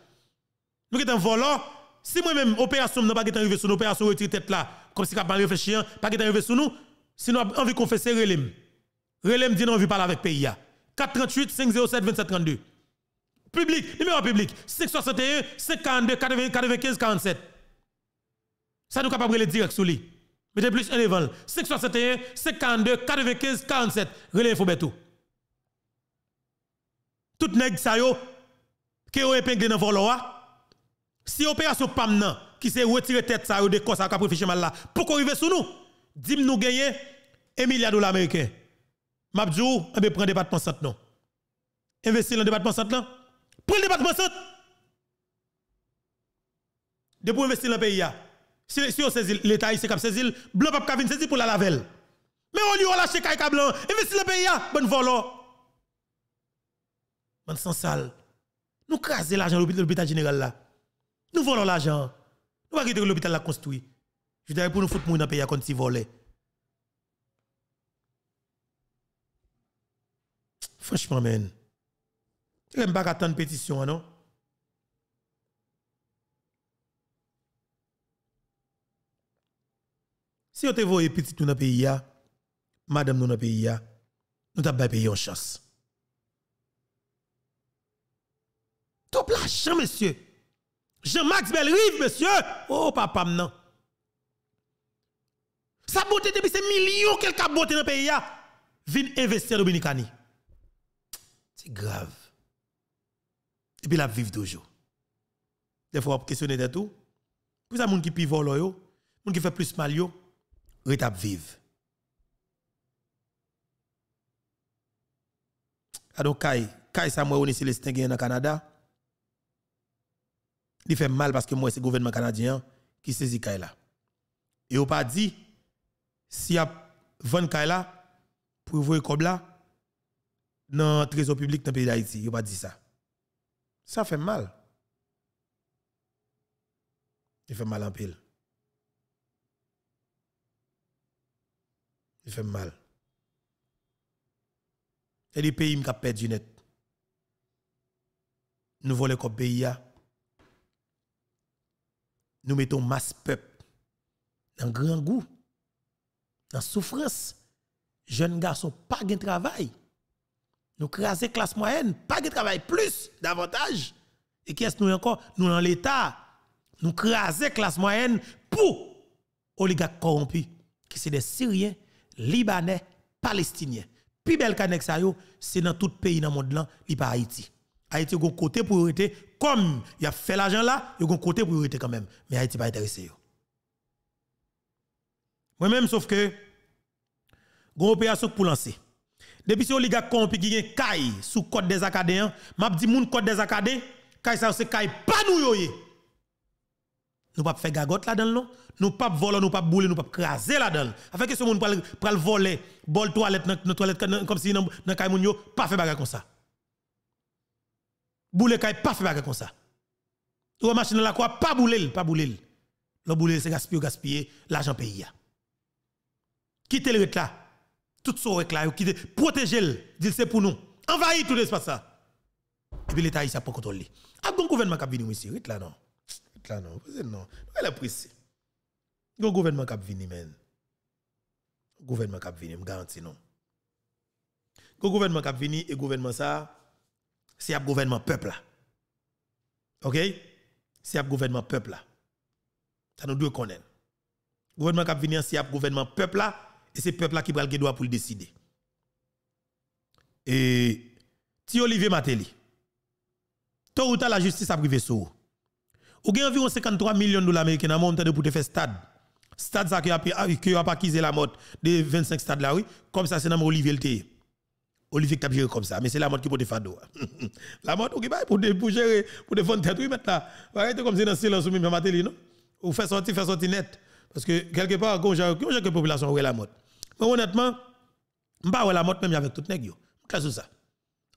Nous qui un volons, si moi-même, opération, je n'ai pas arrivé sur nous, opération retirer tête là, comme si je pas réfléchi, pas arrivé sur nous, si nous avons envie de confesser, relève. Relève dit non, envie parler avec le pays. 438 507 2732. Public, numéro public, 561 542 95 47. Ça nous capable de direct sur lui. c'est plus un événement. 561 542 95 47. faut Fobeto. Tout nèg ça yo, qui ont épinglé dans l'OI, si opération PAM nan, qui s'est retiré tête ça de corps ça a fiché mal là, pourquoi arriver sous nous Dim nous gagner 1 milliard de dollars américains. Mabdjou, on eh prendre département centre non. Investir dans département centre là. Prends le département centre. De investir dans le pays Si, si on saisit l'état ici îles, saisit, blanc pap se saisir pour la lavelle. Mais on lui lâché caïka blanc, investir dans le pays bonne volo. Bonne sans sale. Nous craser l'argent l'hôpital général là. Nous volons l'argent. Nous pas quitter l'hôpital la construit. Je dirais pour nous foutre dans le pays à si volé. Franchement, man. Tu ne pas attendre pétition, hein, non? Si on te voit petit dans le pays, hein, madame dans le pays, hein, nous t'avons payé en chasse. Top l'argent, monsieur. Jean-Max Belrive, monsieur. Oh, papa, non. Sa beauté depuis ces millions quelqu'un a beauté dans le pays. Vin investir le Dominicani. C'est grave. Et puis la vivre toujours. Des fois, on questionner de tout. Pour ça, des gens qui pivotent, Des gens qui font plus mal, Il vivre. vécu Alors, Kai, Kai Samuel Oni Célestin dans le Canada il fait mal parce que moi, c'est le gouvernement canadien qui saisit Kaila. Et on pas dit, si y a 20 Kaila pour voir comme là, dans le trésor public dans le pays d'Haïti, il pas dit ça. Ça fait mal. Il fait mal en pile. Il fait mal. Et les pays qui ont perdu net. Nous que comme pays nous mettons masse peuple dans grand goût, dans souffrance. Jeunes garçons, pas de travail. Nous craser classe moyenne, pas de travail plus, davantage. Et qu'est-ce que nous encore Nous dans l'État, nous craser classe moyenne pour oligarques corrompus, qui sont des Syriens, Libanais, Palestiniens. Puis bel c'est dans tout pays dans le monde là, a pas Haïti. Haïti a un côté priorité, comme il a fait l'argent là, il a un côté priorité quand même. Mais Haïti pas intéressé. Moi-même, sauf que, une opération pour lancer. Depuis ce il y a un caille sous code des acadéens, m'a dit mon code des acadéens, caille ça c'est caille pas nous ne pouvons pas faire gagote là dedans nous pas voler, nous pas bouler, nous pas craser là dedans. Afin que ce monde pral voler bol toilette toilette comme si nous caille moun yo pas faire bagarre comme ça boule kay pas fait comme ça. Ou machine la quoi pas boule, pas boule. Le boule c'est gaspiller gaspiller l'argent pays Quitte le là. Tout ce rec là, quittez protéger le, dit c'est pour nous. Envahir tout l'espace ça. Et puis l'état pas contrôler. A ah, bon gouvernement qui vient ici, là non. Là non, non. Elle est pressée. Le gouvernement qui vient men. Gouvernement qui je me garantis non. Le gouvernement qui vient et gouvernement ça c'est un gouvernement peuple là. OK C'est un gouvernement peuple là. Ça nous doit connaître. Gouvernement qui a venu, c'est un gouvernement peuple là et c'est peuple là qui prend le droit pour le décider. Et si Olivier Matéli. Tôt ou la justice a privé sous. Ou avez environ 53 millions de dollars américains dans le temps pour te faire stade. Stade ça qui a ah, pas acquis la mode de 25 stades là oui, comme ça c'est dans Olivier le Olivier qui a géré comme ça. Mais c'est la mode qui peut te faire La mode, qui bah, pour, pour gérer, pour défendre tête, oui, mettre là. Arrêtez comme si dans le silence, même à non? Ou faire sortir, faire sortir net. Parce que quelque part, quand j'ai que population ouais la mode. Mais honnêtement, je ne la mode même avec tout le monde. Qu'est-ce que ça?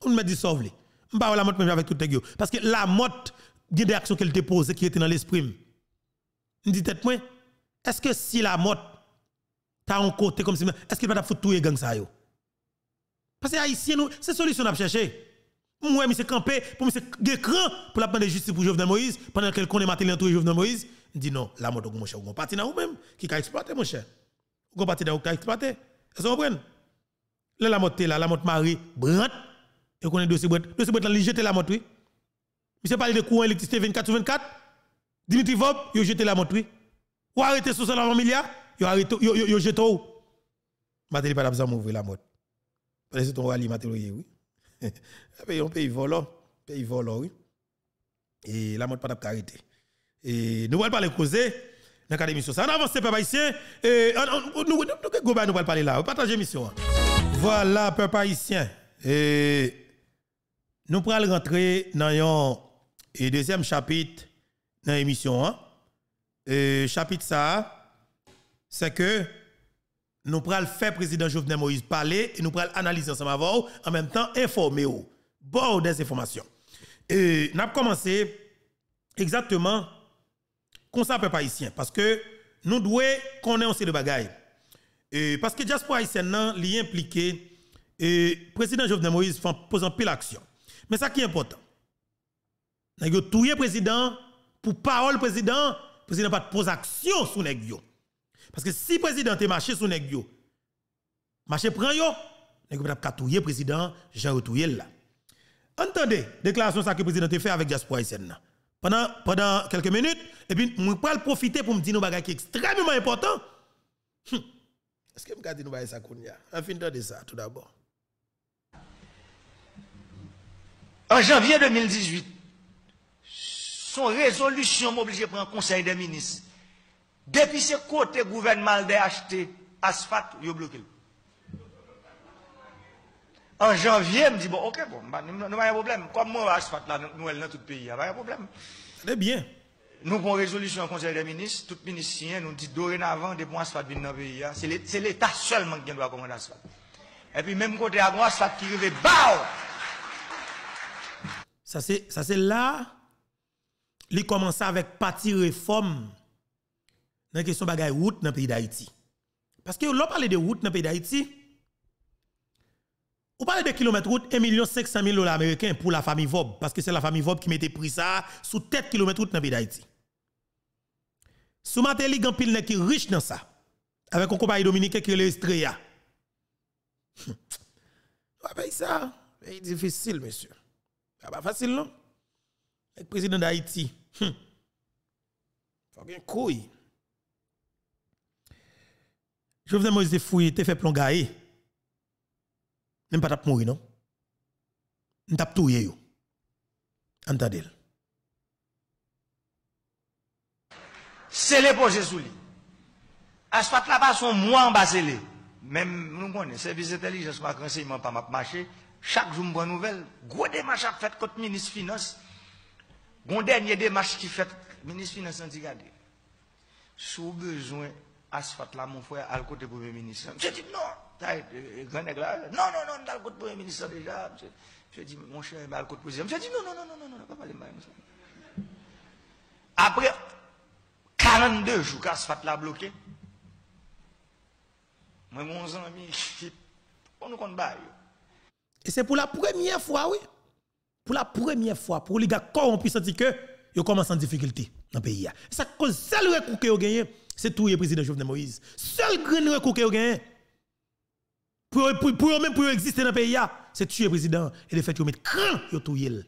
On me dit sauve le Je ne la mode même avec tout le monde. Parce que la mode, il y a des actions qu'elle te pose qui étaient dans l'esprit. Je m'm dis tête est-ce que si la mode, tu as un côté comme si, est-ce qu'il va te foutre tout les gang ça? Yo? Parce que Haïtien, c'est solution à chercher. Moi, suis campé, pour suis Gekran, pour la de justice pour Jovenel Moïse, pendant qu'elle connaît Matéli entouré Jovenel Moïse, dit non, la mode, mon cher, vous parti dans vous-même, qui a exploité, mon cher. Vous parti vous qui a exploité. Est-ce vous comprenez? Là, la mode là, la mode Marie, pas et connaît dossier Dossier là, la mode, oui. parle de courant électricité 24 sur 24. Dimitri Vob, il jeté la mode, oui. Ou arrêté sous milliards, il arrêté il jeté où? pas la besoin la parce que ton rallye matériel, oui. pays, un pays volant, pays volant, oui. Et la mode pas d'apparité. Et nous allons parler causer dans l'Académie Ça On avance, peuple haïtien. Et nous, voulons nous, parler là. Partagez l'émission. Hein. Voilà, peuple haïtien. Et nous allons rentrer dans le deuxième chapitre dans l'émission. Hein. Et chapitre ça, c'est que nous prenons le président Jovenel Moïse parler et nous prenons analyser ensemble avant en même temps informer vous. Bon des informations. Et nous avons commencé exactement comme ça peuple haïtien parce que nous devons connaître ces bagaille. Et parce que Jasper il nan li impliqué et président Jovenel Moïse pose un pile action. Mais ça qui est important. avons tout le président pour parole président, président pas pose action sur les parce que si le président est marché sous nèg yo, marché prend yo, nèg peut pas président Jean là. Entendez, déclaration ça que le président a fait avec Jasper haïtienne pendant pendant quelques minutes et puis moi pas profiter pour me dire nos bagages qui extrêmement important. Hum. Est-ce que me dit nous ça En Enfin de ça tout d'abord. En janvier 2018, son résolution m'oblige à prendre un conseil des ministres depuis ce côté gouvernement de acheté asphalte, ils ont bloqué. En janvier, me dit bon, ok, bon, bah, nous n'avons pas de problème. Comme moi, asphalte, là, nous, dans tout le pays, il n'y a pas de problème. C'est eh bien. Nous prenons résolution au Conseil des ministres, tout ministre nous dit dorénavant, des points asphalte dans le pays. Hein. C'est l'État seulement qui doit commander asphalte. Et puis, même côté, à moi, asphalte qui arrive, bah! Ça, c'est là, il commence avec partie réforme dans la question de route dans le pays d'Haïti. Parce que l'on parle de route dans le pays d'Haïti, on parle de kilomètres route 1 million 000 dollars américains pour la famille Vob, parce que c'est la famille Vob qui mettait pris ça sous tête kilomètres route dans le pays d'Haïti. Sous Matéli, il pile qui riche dans ça, avec un compagnie dominicain qui est va hm. payer ça, c'est difficile, monsieur. C'est ah pas bah, facile, non? Avec le président d'Haïti, il hm. faut bien couille. Je vèdèm wèzè fwouye te fè plonga e. Nèm pa tap mouye nou. N tap touye yo. Anta del. Sele pou jesou li. As pat la bas son mouan ba sele. Mèm mnou mwenè. Se vizite li jesou ma konseyman pa map mache. Chak jou mwen mwen nouvel. Gwè de mache ap fèt kote minis finos. Gwè dè nye de mache ki fèt minis finos anti gade. Sou bezwen. Asphalt là, mon frère, à côté premier ministre. J'ai dit non. Euh, grand là, non, non, non, à côté premier ministre déjà. J'ai dit, mon cher, à côté président. J'ai dit non, non, non, non, non, non, pas Après 42 jours qu'Asphalt là bloqué, moi, mon ami, on nous compte pas. Et c'est pour la première fois, oui. Pour la première fois, pour les gars corrompus, ça dit que ils commencent en difficulté dans le pays. Ça cause le recours que vous gagnez c'est tout le président Jovenel Moïse. Seul grand recours qu'il a gagné pour pour même pour exister dans le pays c'est tuer le président et le fait qu'il mettre cran yo tout il.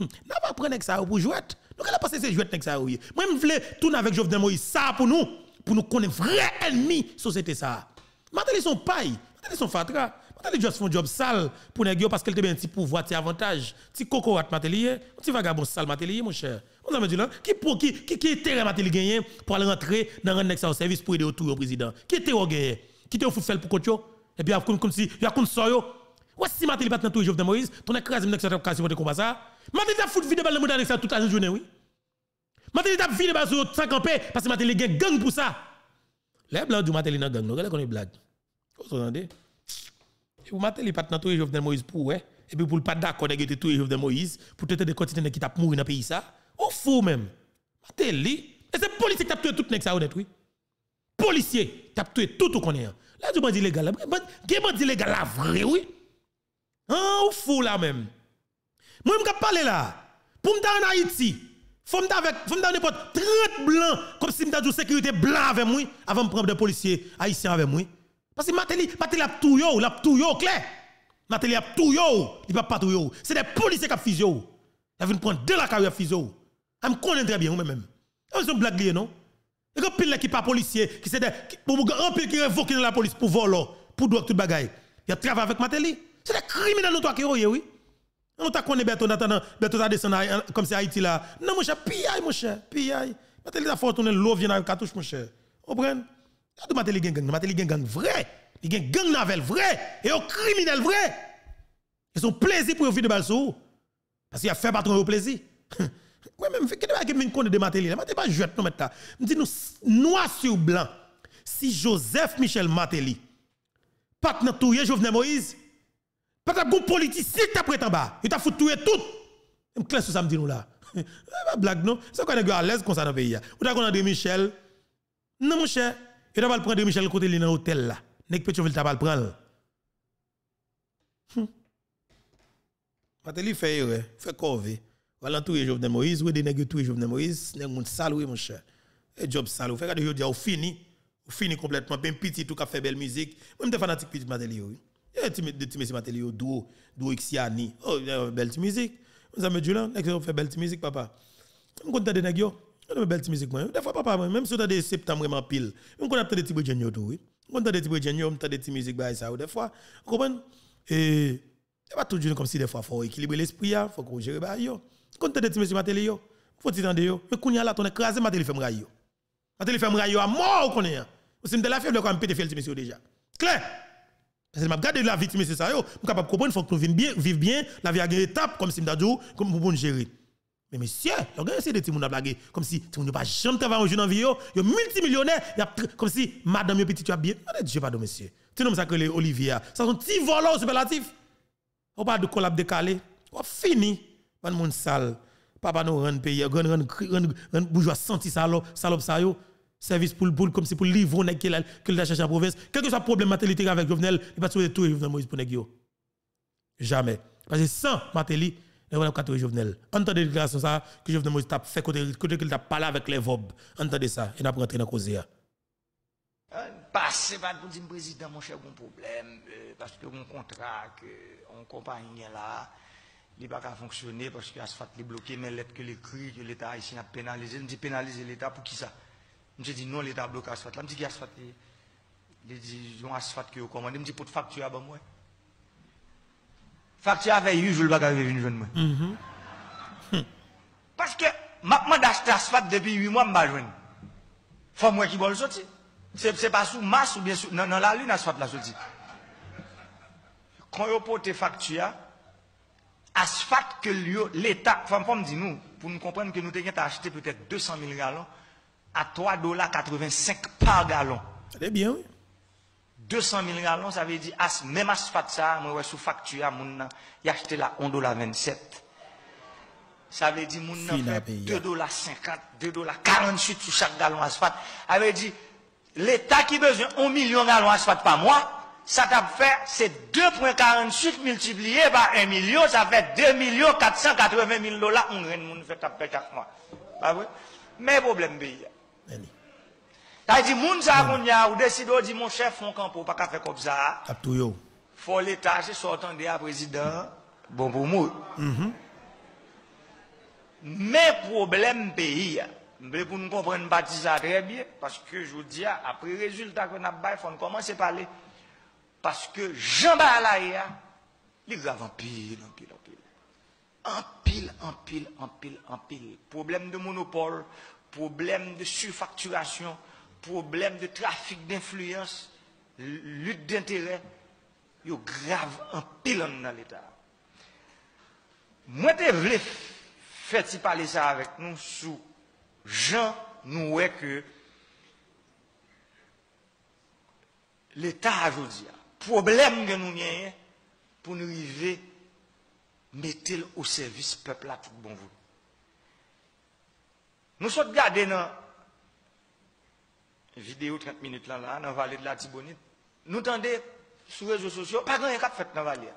Hum, N'a pas prendre ça pour jouer. Nous allons passer ces jouets avec ça Moi je voulais tourner avec Jovenel Moïse ça pour nous pour nous connaître vrai ennemi société ça. Maintenant ils sont paille, maintenant ils sont fatra. Maintenant, juste font job sale pour les gars parce qu'ils te un petit pouvoir, petit avantage, petit cocorate, un petit vagabond sale matelier, mon cher. On a dit là, qui pour qui qui qui intérêt va-t-il gagner pour aller rentrer dans un next service pour aider autour au président Qui était au gagné Qui était au faire pour coach Et bien, comme comme si il y a comme ça yo. Ouais si Matil pas dans de Moïse, ton écrasé next service casse pour combat ça. Matil a foutu vide balle dans next toute la journée oui. Matil a vide balle sur sans camper parce que Matil gagne gang pour ça. Les blancs du Matil dans gang, regardez qu'on est blague. Vous entendez Et vous Matil pas dans de Moïse pour ouais. Et puis pour pas d'accord avec tout de Moïse pour te de quantités qui t'a mouru dans pays ça. Ou fou même. Mateli. Et c'est policier qui a tué tout le ça honnête, oui. Policier qui a tué tout le qu'on est. Hein. Là, me dis légal. Qui dit légal la vraie, oui. Hein ou fou là même. Moi, je parle là. Pour me en Haïti, faut me avec, faut me n'importe 30 blancs, comme si me une sécurité blanc avec moi, avant de prendre des policiers haïtiens avec moi. Parce que Mateli, Mathéli a tout yo, la tout clair. Mateli a tout yo, il va pas tout yo. C'est des policiers qui ont fait ça. Ils viennent prendre deux la carrière fusé je ah, connais très bien moi-même. Ah, c'est une blague, non a quand pile qui pas policier, qui c'est pour un qui révoqué dans la police pour voler, pour drogue tout bagaille. Il a travaille avec Matéli. C'est des criminels toi qui voyez, oui. On t'a connu pas attendant, descendu comme c'est Haïti là. Non mon cher, piaille mon cher, piaille. Matéli a fait tourner l'eau vient avec cartouche mon cher. Comprendre Là Matéli gang gang, Matéli qui gang vrai. Il gang gang navel vrai et au criminel vrai. Ils ont plaisir pour vivre de balsou. Parce qu'il a fait patron au plaisir. Moi-même, je ne connais connait de Matéli. Je ne pas jouer nous mettre là. Je dis nous, noir sur blanc, si Joseph Michel Matéli, pas dans tout, Jovenel Moïse, pas bon politicien qui t'a pris en bas. Il t'a foutu tout. Je me classe sur ça, me dit nous là. Pas eh, blague, non. C'est quoi, on à l'aise comme ça dans le pays. Ou t'as qu'on André Michel. Non, mon cher. Il va pas le prendre Michel côté dans l'hôtel là. petit Petroville t'a pas le prendre. Hum. Matéli fait erreur, fait corvée. Voilà tout les Jovenel Moïse, oui, des nègres tout les Jovenel Moïse, nègres monde sale, mon cher. Et job sale, fait que je dis, on fini, on fini complètement, ben petit tout qui fait belle musique. Même des fanatiques petit Matelio, oui. Et de Timothy Matelio, Douo, Douo Xiani. Oh, belle musique. Vous avez dit là, nègres fait belle musique, papa. Je suis content de nègres. Je belle musique, moi. Des fois, papa, même si on a des septembre, en pile. on suis des de Tibou Genio, tout, oui. on suis des de Tibou Genio, on suis content de musique, bah, ça, des fois. Vous comprenez? Et, c'est pas toujours comme si des fois, il faut équilibrer l'esprit, il hein. faut qu'on gère, bah, yo. Quand tu dit monsieur Matéli, faut t'y yo. Mais quand il y a là, ton écrasé, Matéli fait m'raille. Matéli fait m'raille à mort, qu'on est. Vous de la fièvre, quand même, petit fils monsieur déjà. Clair. Parce que m'a regarde la vie, monsieur ça, yo. pour capable de comprendre, faut que nous bien, vivre bien, la vie a une étape, comme si je dit, comme pour gérer. Mais monsieur, regardez ces essayé de tout blaguer, comme si tu le pas n'a jamais travaillé un jour dans la vie, vous multimillionnaire, comme si madame, vous petit, tu as bien. Ah, Dieu, pardon, monsieur. Tu nommes ça que les Olivier, ça sont petit volants superlatifs. On parle de collab décalé, on fini. Pas de monde sale. Papa nous rend pays, bourgeois senti salope, Service pour le boule comme si pour le livre que la cherche en province. Quel que soit problème avec Jovenel, il pas trouver tout Jovenel pour Jamais. Parce que sans Matéli, et voilà Jovenel. Entendez déclaration ça que Jovenel Moïse fait côté côté parlé avec les VOB. Entendez ça, il n'a pas rentré dans cause pas mon cher bon problème euh, parce que mon contrat que compagnie là li bak a fonksyoner, porske asfat li bloke, men let ke li kri, ki yo l'Etat a isi na penalize, mse di penalize l'Etat pou ki sa, mse di non l'Etat bloke asfat la, mse di ki asfat li, li di yon asfat ki yo komande, mse di pou t'faktya ba mwen. Faktya ve yu, joul bak ave vin joun mwen. Mm-hmm. Porske, makman das te asfat debi yu mwen mba jwen, fom wè ki bon l'soti, se pas sou mas ou bien sou, nan la li n'asfat la soti. Kon yo pote faktya, asphalte que l'État, femme nous, pour nous comprendre que nous devons acheter peut-être 200 000 gallons à 3,85 dollars par gallon. C'est bien, oui. 200 000 gallons, ça veut dire, même asphalte ça, moi, ouais, sous facture, mon, a acheté là 1,27 Ça veut dire, mon, fait 2 dollars dollars sur chaque gallon asphalte. Ça veut dire, l'État qui besoin 1 million de gallons asphalte par mois, ça t'a fait, c'est 2,48 multiplié par 1 million, ça fait 2 millions 000 dollars. On monde fait taper chaque mois. Pas vrai? Mais problème pays. Eh T'as dit, moun sa eh ou décide, ou dit, mon chef, mon campo, pas faire comme ça. Il Faut l'état, c'est sortant de la président, bon pour moi. Mm-hmm. Mais problème pays, mais pour nous comprendre, pas ça très bien, parce que je vous dis, après résultat qu'on a bail, faut commencer à parler parce que Jean Balaya, il grave en pile, en pile, en pile. En pile, en pile, en pile, en pile. Problème de monopole, problème de surfacturation, problème de trafic d'influence, lutte d'intérêt, il grave en pile dans l'État. Moi, je voulais faire parler ça avec nous sous Jean, nous, que l'État aujourd'hui, problème que nous avons pour nous arriver à mettre au service peuple à tout bon vous. Nous sommes gardés dans vidéo 30 minutes là, là dans la vallée de la Tibonite. Nous tendons sur les réseaux sociaux, pas grand-chose fait dans la vallée.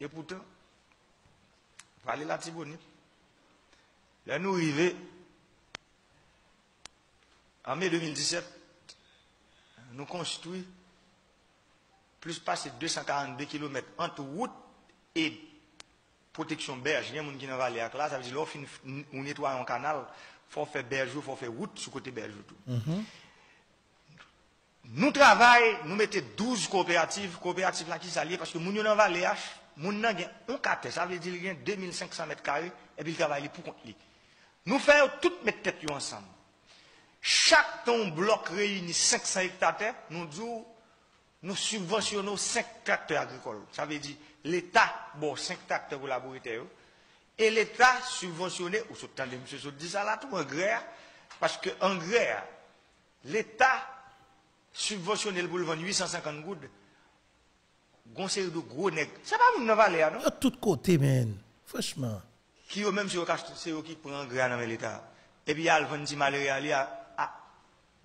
Et pourtant, vallée de la Tibonite, là nous arrivons en mai 2017, nous construisons plus passer 242 km entre route et protection berge. Il y a des gens qui là, ça veut dire qu'on on nettoie un canal, il faut faire berge, il faut faire route sur côté berge. Mm-hmm. Nous travaillons, nous mettons 12 coopératives, coopératives là qui s'allient parce que nous avons dans la vallée ils nous avons un quartier, ça veut dire qu'il y a 2500 mètres carrés et puis ils travaillent pour contre Nous faisons toutes mes têtes ensemble. Chaque ton bloc réunit 500 hectares, nous disons nous subventionnons cinq tracteurs agricoles. Ça veut dire l'État, bon, cinq tracteurs pour laboratoire, hein. et l'État subventionné, ou ce de M. Sout ça là, tout engrais, parce que engrais, l'État subventionné le le vendre 850 gouttes, série de gros nègres. Ça pas en valer, non? À tout côté, man. Franchement. Qui eux-mêmes, c'est eux qui prennent engrais dans l'État. Et puis, ils vendent du malheur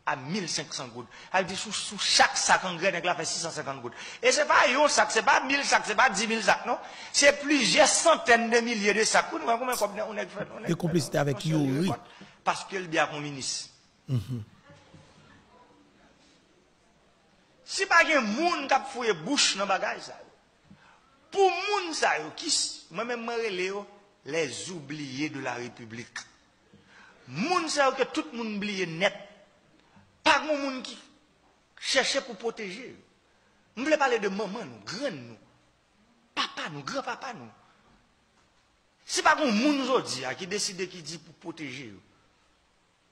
à 1500 gouttes. Elle dit, sous, chaque sac en grain, elle fait 650 gouttes. Et c'est pas un sac, c'est pas 1000 sacs, c'est pas 10 000 sacs, non. C'est plusieurs centaines de milliers de sacs. Vous voyez combien on complicité avec qui, oui. Parce qu'elle bien communiste. ministre. Mhm. Si pas qu'un monde qui a fouillé bouche dans le bagage, ça. Pour monde, ça, moi-même, les oubliés de la République. Moun ça, que tout le monde oublie net. Pas un monde qui cherchait pour protéger. Nous voulons parler de maman, nous, grand nous, papa, nous, grand-papa, nous. C'est pas mon monde aujourd'hui hein, qui décide qui dit pour protéger.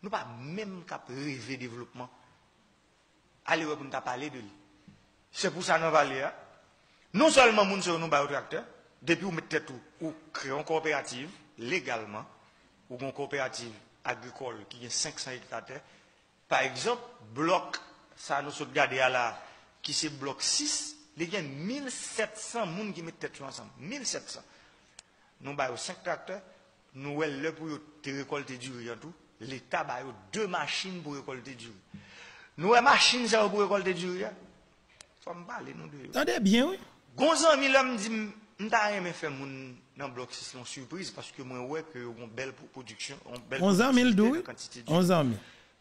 Nous pas même qu'à rêver développement. Allez, vous nous parler de lui. C'est pour ça que nous aller. Hein. Non seulement nous sommes bah, nous tracteur, depuis vous mettez tout, ou créons une coopérative légalement, ou une coopérative agricole qui a 500 hectares par exemple, bloc, ça nous sommes à la, qui c'est bloc 6, il y a 1700 personnes qui mettent tête ensemble. 1700. Nous avons 5 tracteurs, nous avons le pour récolter du riz en tout. L'État a deux machines pour récolter du riz. Nous avons machines pour récolter du riz. Faut me parler, nous deux. Attendez bien, oui. Gonzan, il l'homme dit, m'ta rien rien mon dans bloc 6 une surprise parce que moi, ouais, que une belle production, 11 000 quantité. 11 000.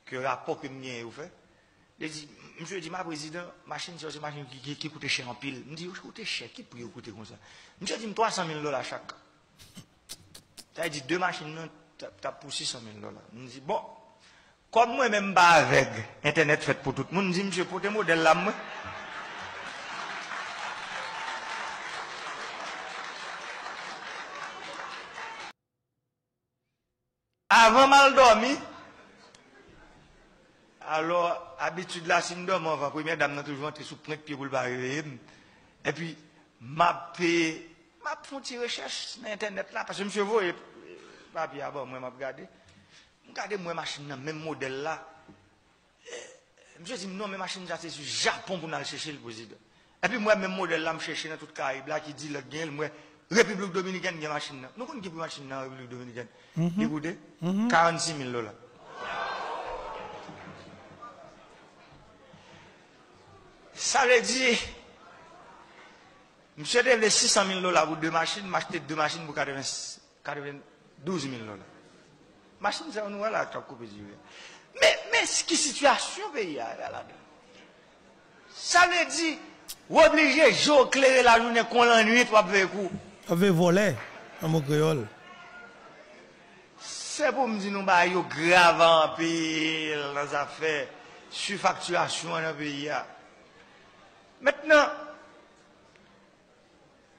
ke rapop e mye ou fe, mwen se di, mwen se di, ma prezident, masjen se yo se masjen ki koute chen an pil, mwen se di, ou koute chen, ki pou yo koute kon sa? Mwen se di, mwen 300.000 lola chak. Ta e di, de masjen mwen, ta pou 600.000 lola. Mwen se di, bon, kon mwen men mba avèg internet fèt pou tout moun, mwen se di, mwen se potè mwen del la mwen. Avè mwen mal dormi, alo, habitude la sin do, mwen vwa premye dam nan toujwant te souprenk pi koul bari reyem. E pi, map pe, map pou ti rechèche nan internet la, pasè msè vò, map yabou mwen map gade, mwen gade mwen machin nan men model la, msè si mnenon men machin nan se su Japon pou nan rechèche l pou zide. E pi mwen men model la mwen rechèche nan tout kari, bla ki di le gen, mwen republou dominiken gen machin mm-hmm. mm-hmm. nan. Mwen kon ki pou machin nan republou dominiken? Dikou de, 46 mil lola. Ça veut dire, monsieur investi 600 000 dollars pour deux machines, acheté deux machines pour 92 000 dollars. Machine, c'est un là, coupé du Mais, mais, qui situation pays a là Ça veut dire, vous obligez, j'ai la journée qu'on l'ennuie, pour faire coup. avez volé, en mon créole. C'est pour me dire, nous, bah, grave en pile, dans les affaires, facturation dans le pays. Maintenant,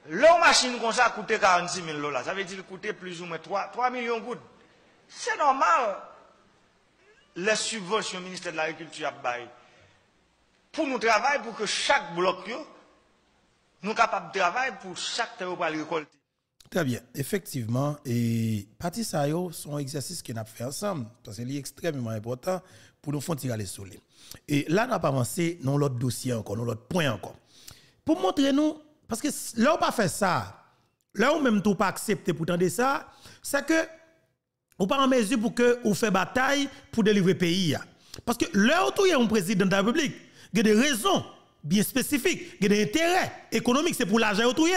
leur machine comme ça coûté 46 000 dollars. Ça veut dire coûter plus ou moins 3, millions de gouttes. C'est normal. Les subventions ministère de l'Agriculture Pour nous travailler, pour que chaque bloc, nous capable de travailler pour chaque terre pour récolter. Très bien. Effectivement, et parti ça, c'est un exercice qu'on a fait ensemble, parce qu'il est extrêmement important pour nous faire tirer les soleils. Et là, on avons pas avancé dans l'autre dossier encore, dans l'autre point encore. Pour montrer nous, parce que là, on pas fait ça, là, on même tout pas accepté pour de ça, c'est que on pas en mesure pour que on fait bataille pour délivrer le pays. Parce que là, on a un président de la République, il y a des raisons bien spécifiques, il y a des intérêts économiques, c'est pour l'argent tout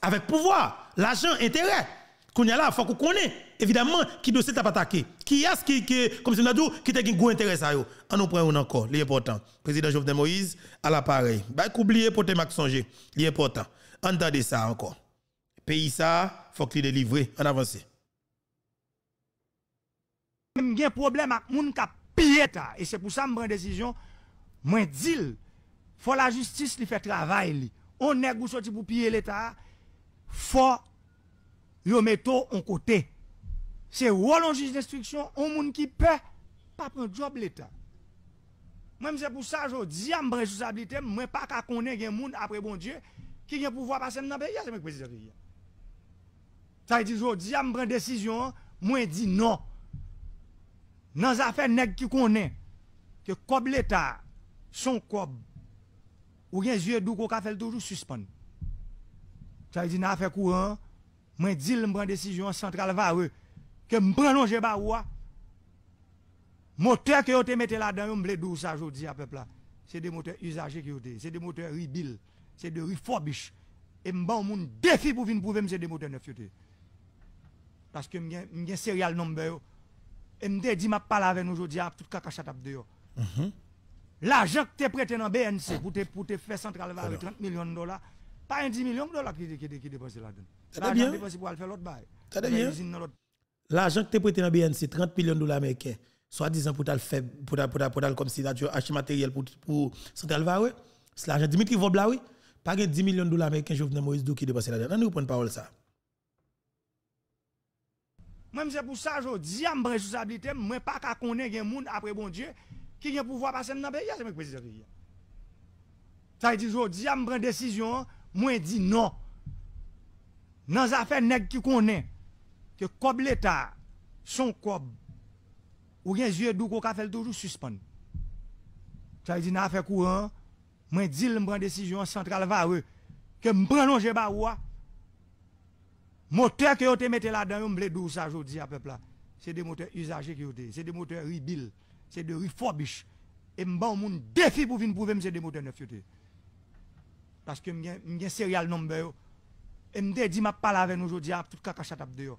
Avec pouvoir, l'argent, intérêt. Kounya il faut qu'on connaisse, évidemment, qui dossier t'a attaqué. Qui est-ce qui, comme si on a dit, qui t'a un gros intérêt à eux. On en prend encore, l'important. Président Jovenel Moïse, à l'appareil. Bah, oublier pour te songer, l'important. Entendez ça encore. Pays ça, faut qu'il délivre. En avance. a un problème avec les gens qui Et c'est pour ça que je prends une décision. Moi, dis faut la justice lui fait travail. On est sorti pour piller l'État. Faut yo meto an kote. Se wò lon jiz destriksyon, an moun ki pe, pa pren job leta. Mwen mse pou sa, jo diyan mbre susabilite, mwen pa ka konen gen moun apre bon die, ki gen pouvo apasen nan be, ya se mwen kwezi zari. Sa yi di, jo diyan mbre desisyon, mwen di, non, nan zafen neg ki konen, ke kob leta, son kob, ou gen zye dou koka fel toujou suspon. Sa yi di, nan afe kou an, Mwen dil mwen desijyon an sentral vare, ke mwen prenon je ba wwa, moteur ki yo te mette la dan yo mwen bledou sa jodi a pepla. Se de moteur usaje ki yo te, se de moteur ribil, se de rifobish, e mwen ba ou moun defi pou vin pouve mwen se de moteur nef yo te. Paske mwen gen serial nombe yo, e mwen de di ma palave nou jodi a tout kakashat ap de yo. Mhm. La jok te preten an BNC pou te fè sentral vare 30 milyon dola, pa 10 milyon dola ki depose la dan yo. C'est bien. Tade bien. L'argent que tu as prêté dans BNC, 30 millions de dollars américains, soit disant pour faire pour pour pour comme si tu acheté matériel pour pour Central Valley, c'est l'argent Dimitri Vobla oui, pas 10 millions de dollars américains Jovenel Moïse Dou qui dépense là-dedans. Nous prendre parole ça. Même c'est pour ça je dis en responsabilité, moi pas qu'à connaître un monde après bon Dieu qui a pouvoir passer dans pays, c'est mon président. Ça dit je dis à prendre décision, moi dit non. Nan zafè neg ki konen, ke kob l'Etat, son kob, ou gen zye dou koka fel toujou suspon. Sa yi di nan afè kouran, mwen dil mpren desijyon an sentral vare, ke mpren nou jè ba wwa, motè ke yote mette la dan yon, mble dou sa jodi apèpla. Se de motè usajè ki yote, se de motè ribil, se de rifobish, e mba ou moun defi pou vin prouvem se de motè nef yote. Paske mgen serial nombe yo, Et me dit, m'a pas avec nous aujourd'hui, à ah, tout caca à dehors.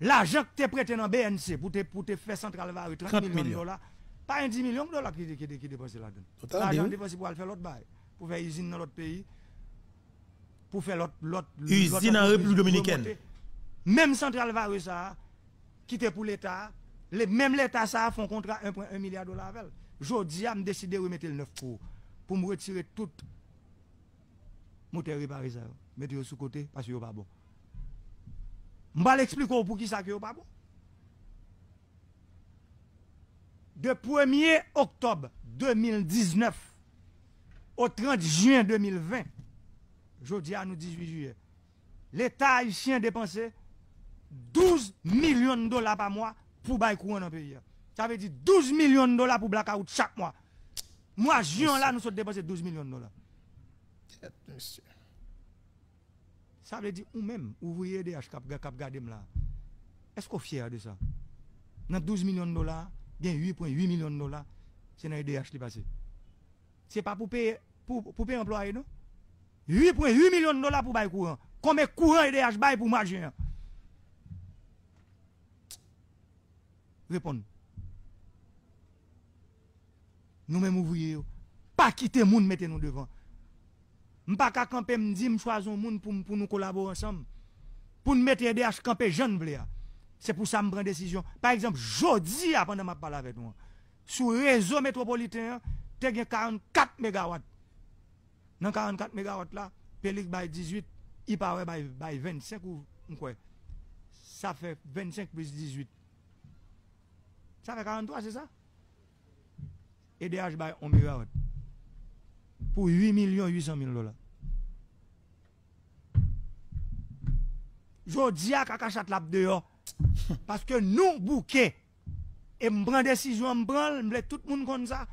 L'argent que tu as prêté dans BNC pour te, pour te faire Central varie 30, millions de dollars, pas un 10 millions de dollars qui qui dépensé là-dedans. L'argent dépensé pour faire l'autre bail, pour faire usine dans l'autre pays, pour faire l'autre. Usine en République Dominicaine. Même Central varie ça, qui était pour l'État, même l'État, ça, un contrat 1,1 milliard de dollars avec elle. Jodi a ah, décidé de remettre le 9 pour, pour me retirer tout. Mon par mettez-le sous côté parce que n'est pas bon. Je vais l'expliquer pour qui ça a pas bon. De 1er octobre 2019 au 30 juin 2020, jeudi à nous 18 juillet, l'État haïtien dépensait 12 millions de dollars par mois pour bailler courant dans le pays. Ça veut dire 12 millions de dollars pour blackout chaque mois. Moi, juin là, nous sommes dépensés 12 millions de dollars. Ça veut dire, ou même, ouvrier DH, cap, cap, gardem là. Est-ce qu'on est fier de ça? Dans 12 millions de dollars, a 8,8 millions de dollars, c'est dans les DH qui passé. n'est pas pour payer, pour, pour payer employé, non? 8,8 millions de dollars pour le courant. Combien courant e des DH bail pour marcher hein? Répondre. Nous-mêmes ouvriers, pas quitter le monde, mettez-nous devant. Je pas qu'à camper me dire que choisir un monde pour nous collaborer ensemble. Pour nous mettre des je camper jeune pas. C'est pour ça que je prends une décision. Par exemple, je jodi pendant je parle avec moi, Sur le réseau métropolitain, tu as 44 MW. Dans 44 MW là, Pélic by 18, IPA by, by 25 ou quoi. Ça fait 25 plus 18. Ça fait 43, c'est ça? EDH by 1 MW pour 8 800 000 dollars. Je dis à Kakachat Lab dehors, parce que nous, bouquet, et je prends décision, je prends, tout le monde comme ça.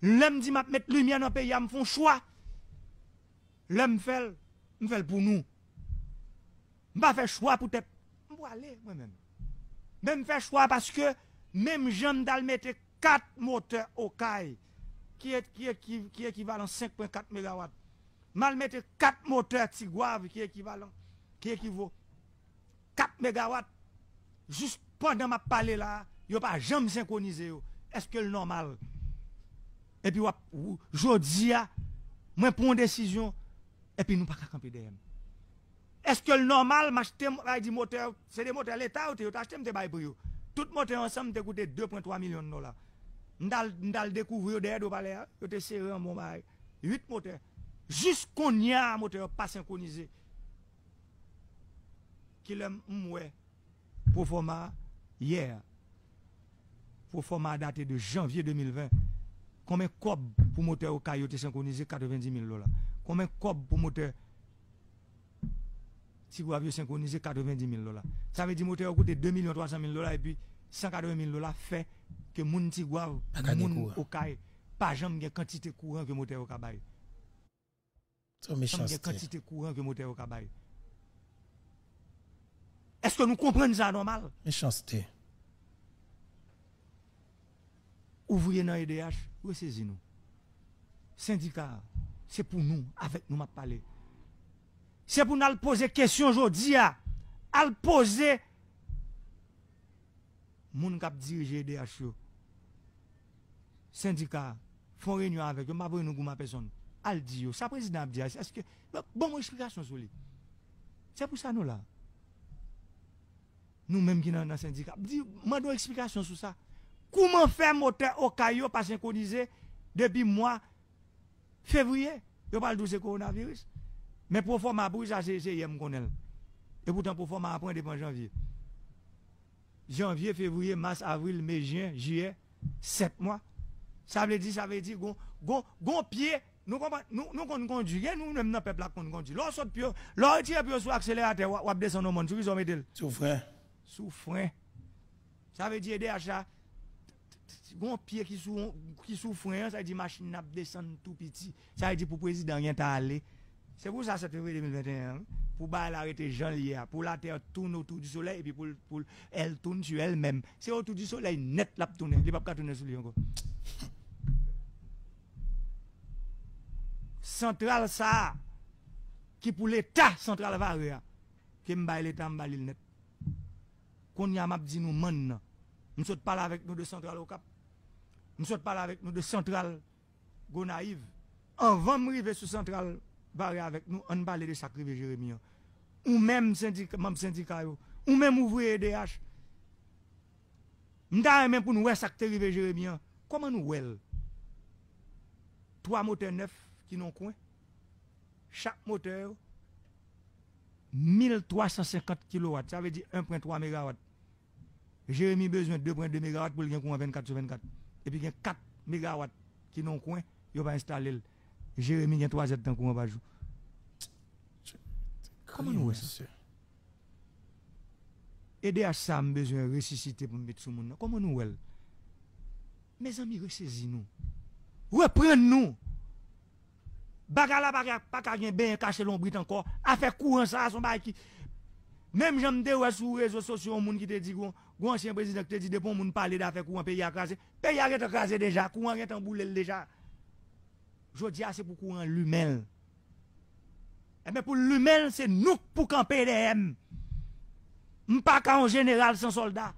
L'homme dit, je vais mettre lumière dans le pays, je font choix. L'homme fait, je fait pour nous. Je vais faire choix pour te. aller moi-même. Même faire choix parce que même j'aime d'aller mettre quatre moteurs au caille qui est, qui est, qui, équivalent 5.4 MW. Mal mettre 4 moteurs qui équivalent, qui équivaut 4 MW. Juste pendant ma palais là, a pas jamais synchronisé Est-ce que le normal? Et puis, aujourd'hui moi prends une décision, et puis nous pas camper derrière. Est-ce que le normal, m'acheter des moteurs, c'est des moteurs l'État ou vais acheté des bails pour Tout moteur ensemble, t'as coûté 2,3 millions de dollars. Dans le découvrir derrière de palais, hein. yo te mon 8 moteurs. jusqu'au y a un moteur pas synchronisé. Qui aime moué. Pour format hier. Pour format daté de janvier 2020. Combien cob pour moteur au caillot synchronisé 90 000 dollars. Combien cob pour moteur si vous avez synchronisé 90 000 dollars. Ça veut dire moteur coûte 2 300 000 dollars et puis 180 000 dollars fait que moun ti waw, moun okay, pas jamais une quantité courant que moteur au cabaye. Une quantité courant que moteur au cabaye. Est-ce que nous comprenons ça normal? Méchanceté. Ouvrier dans EDH, ressaisissez-nous. Syndicat, c'est pour nous, avec nous, m'a parlé. C'est pour nous poser question aujourd'hui, à poser. Moun cap diriger EDH syndicats font réunion avec eux, je ne vais pas personne. Al ça président a dit, est-ce que. Bon, explication sur lui. C'est pour ça nous là. Nous-mêmes qui sommes dans le syndicat, je une explication sur ça. Comment faire moteur au caillot pas synchronisé depuis mois février Je parle de ce coronavirus. Mais pour faire pour à c'est hier qu'on Et pourtant, pour ma après, depuis janvier. Janvier, février, mars, avril, mai, juin, juillet, sept mois. Ça veut dire, ça veut dire, gon, gon, gon pied, nous nous nous conduire, nous même dans peuple nous conduisons. conduire. L'on saute pied, l'on pied sur accélérateur, ou descend au monde, tu vis au Ça veut dire déjà gon pied qui sou ça veut dire machine n'a descendre tout petit. Ça veut dire pour président rien t'a allé. C'est pour ça cette février 2021 hein. pour bal arrêter Jean Lier, pour la terre tourne autour du soleil et puis pour, pour elle tourne sur elle-même. C'est autour du soleil net la tourner, il pas tourner sur lui encore. Sentral sa Ki pou l'Etat sentral vare Ki mbale l'Etat mbale l'ilnet Kon yamab di nou man M sot pala vek nou de sentral okap M sot pala vek nou de sentral Gonaiv An vam rive sou sentral Vare avèk nou an bale de sak rive Jeremia Ou mem msendikaro Ou mem mouvre EDH M da emen pou nou wè sak rive Jeremia Koman nou wèl 3 motè 9 qui n'ont coin. Chaque moteur, 1350 kW, ça veut dire 1.3 MW. Jérémy besoin de 2.2 MW pour le gagner 24 sur 24. Et puis il y a 4 MW qui n'ont coin, il va installer. Jérémy a 3 Z dans courant par jour. Comment nous ça? Aider à ça, besoin de ressusciter pour mettre sur le monde. Comment nous Mes amis, ressaisis nous Reprenez-nous. Bagala baga pas ka gen ben caché l'ombre encore a fait courant ça son bail qui même j'aime de ouais sur réseaux sociaux monde qui te dit gon ancien président qui te dit dépend parle parler d'affaire courant pays a crasé pays a crasé déjà courant est en boule déjà je dis ah, c'est pour courant l'humain et eh, mais pour l'humain c'est nous pour camper les M pas qu'en général sans soldat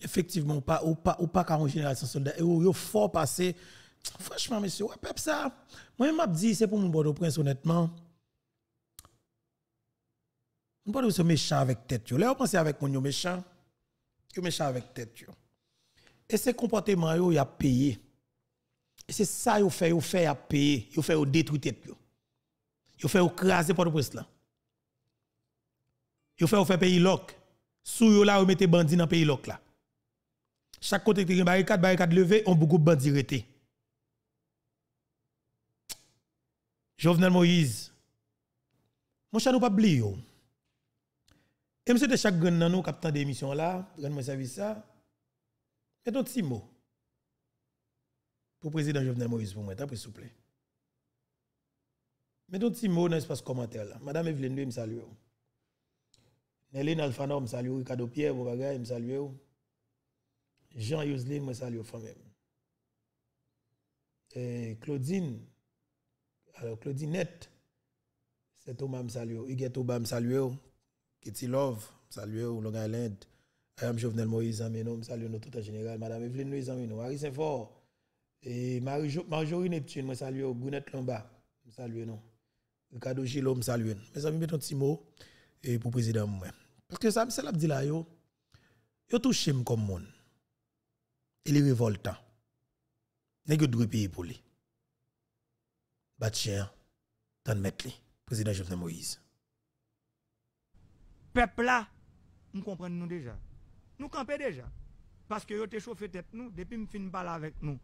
effectivement pas ou pas ou pas qu'en général sans soldat et ou fort passé Franchement, monsieur, ouais, pep ça. Moi, je dit, c'est pour mon Bordeaux-Prince, honnêtement. Mon Bordeaux, c'est méchant avec tête. Là, on pense avec mon méchant. Que méchant avec tête. Et ces comportements, yo, y a payé. Et c'est ça, yo fait, yo fait, a payé. Yo fait, yo détruit tête. Yo, yo fait, yo craser le prince là. Yo fait, yo fait pays loc. Sous yo là, yo mettez bandit dans pays lock là. Chaque côté, qui y a barricade, barricade levée, on beaucoup bandit reté. Jovenel Moïse, mon chat nous pas oublié. Et monsieur de chaque grand nan nous, capitaine d'émission là, grand mon service ça, et un petit mot pour le président Jovenel Moïse pour moi, s'il vous plaît. Mettez un petit mot dans l'espace commentaire là. Madame Evelyne, je salue. Nelly Alfano, je salue. Ricardo Pierre, je me salue. Jean Yoseline, je salue. Et Claudine, alors, Claudinette, c'est Thomas Msalio, Huguet Thomas Msalio, Kitty Love, Msalio, Long Island, Ayam Jovenel Moïse Amino, Msalio, notre tout en général, Madame Evelyne Louise Amino, Harry Saint-Fort, et Marjorie Neptune, Msalio, Gounette Lamba, Msalio, non. Ricardo Gilo, Msalio. Mes amis, mettons un petit mot et pour président moi. Parce que ça, c'est l'abdi là, yo, yo touché comme monde. Il est révoltant. N'est que vous payer pour lui. Batien, Dan t'en président Jovenel Moïse. Peuple là, nous comprenons déjà. Nous campons déjà. Parce que vous avez chauffé tête nous depuis que je parler avec nous.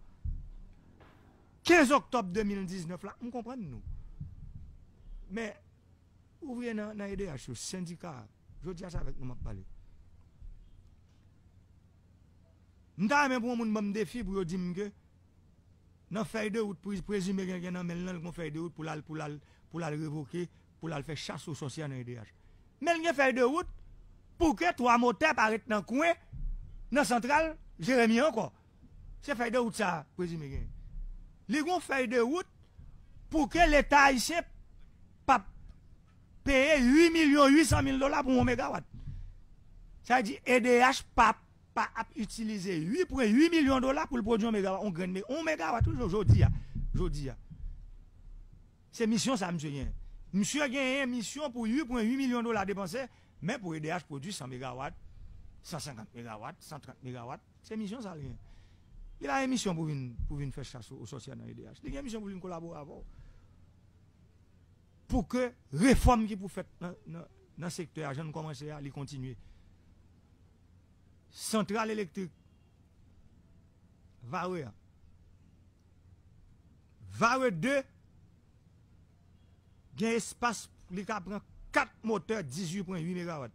15 octobre 2019 là, nous comprenons nous. Mais, voyez dans à le syndicat, je dis ça avec nous, je parle. Je même pour un défi pour dire que Nan fèy de wout, prezime gen gen nan men lè lè kon fèy de wout pou lal revoke, pou lal fèy chas ou sosya nan EDH. Men lè fèy de wout pou ke to a motè parèt nan kouè, nan sentral, jeremi an kon. Se fèy de wout sa, prezime gen. Lè kon fèy de wout pou ke l'Etat isè pap, peye 8 milyon 800 mil dola pou 1 megawatt. Sa di EDH pap. pas utiliser 8,8 millions de dollars pour produire un mégawatt. On gagne, mais mégawatt toujours, je dis. Hein, hein. C'est mission ça, monsieur. Hein. Monsieur a gagné une mission pour 8,8 millions de dollars dépensés, mais pour EDH produit 100 mégawatts, 150 mégawatts, 130 mégawatts. C'est mission ça, rien. Il a une mission pour venir pour faire chasse aux sociétés dans EDH. Il a une mission pour une collaborer avec. Pour que réformes qui pour faire dans, dans, le secteur, je ne commence à les continuer centrale électrique. Varé. Vare 2, il y a un espace qui prend 4 moteurs 18,8 MW.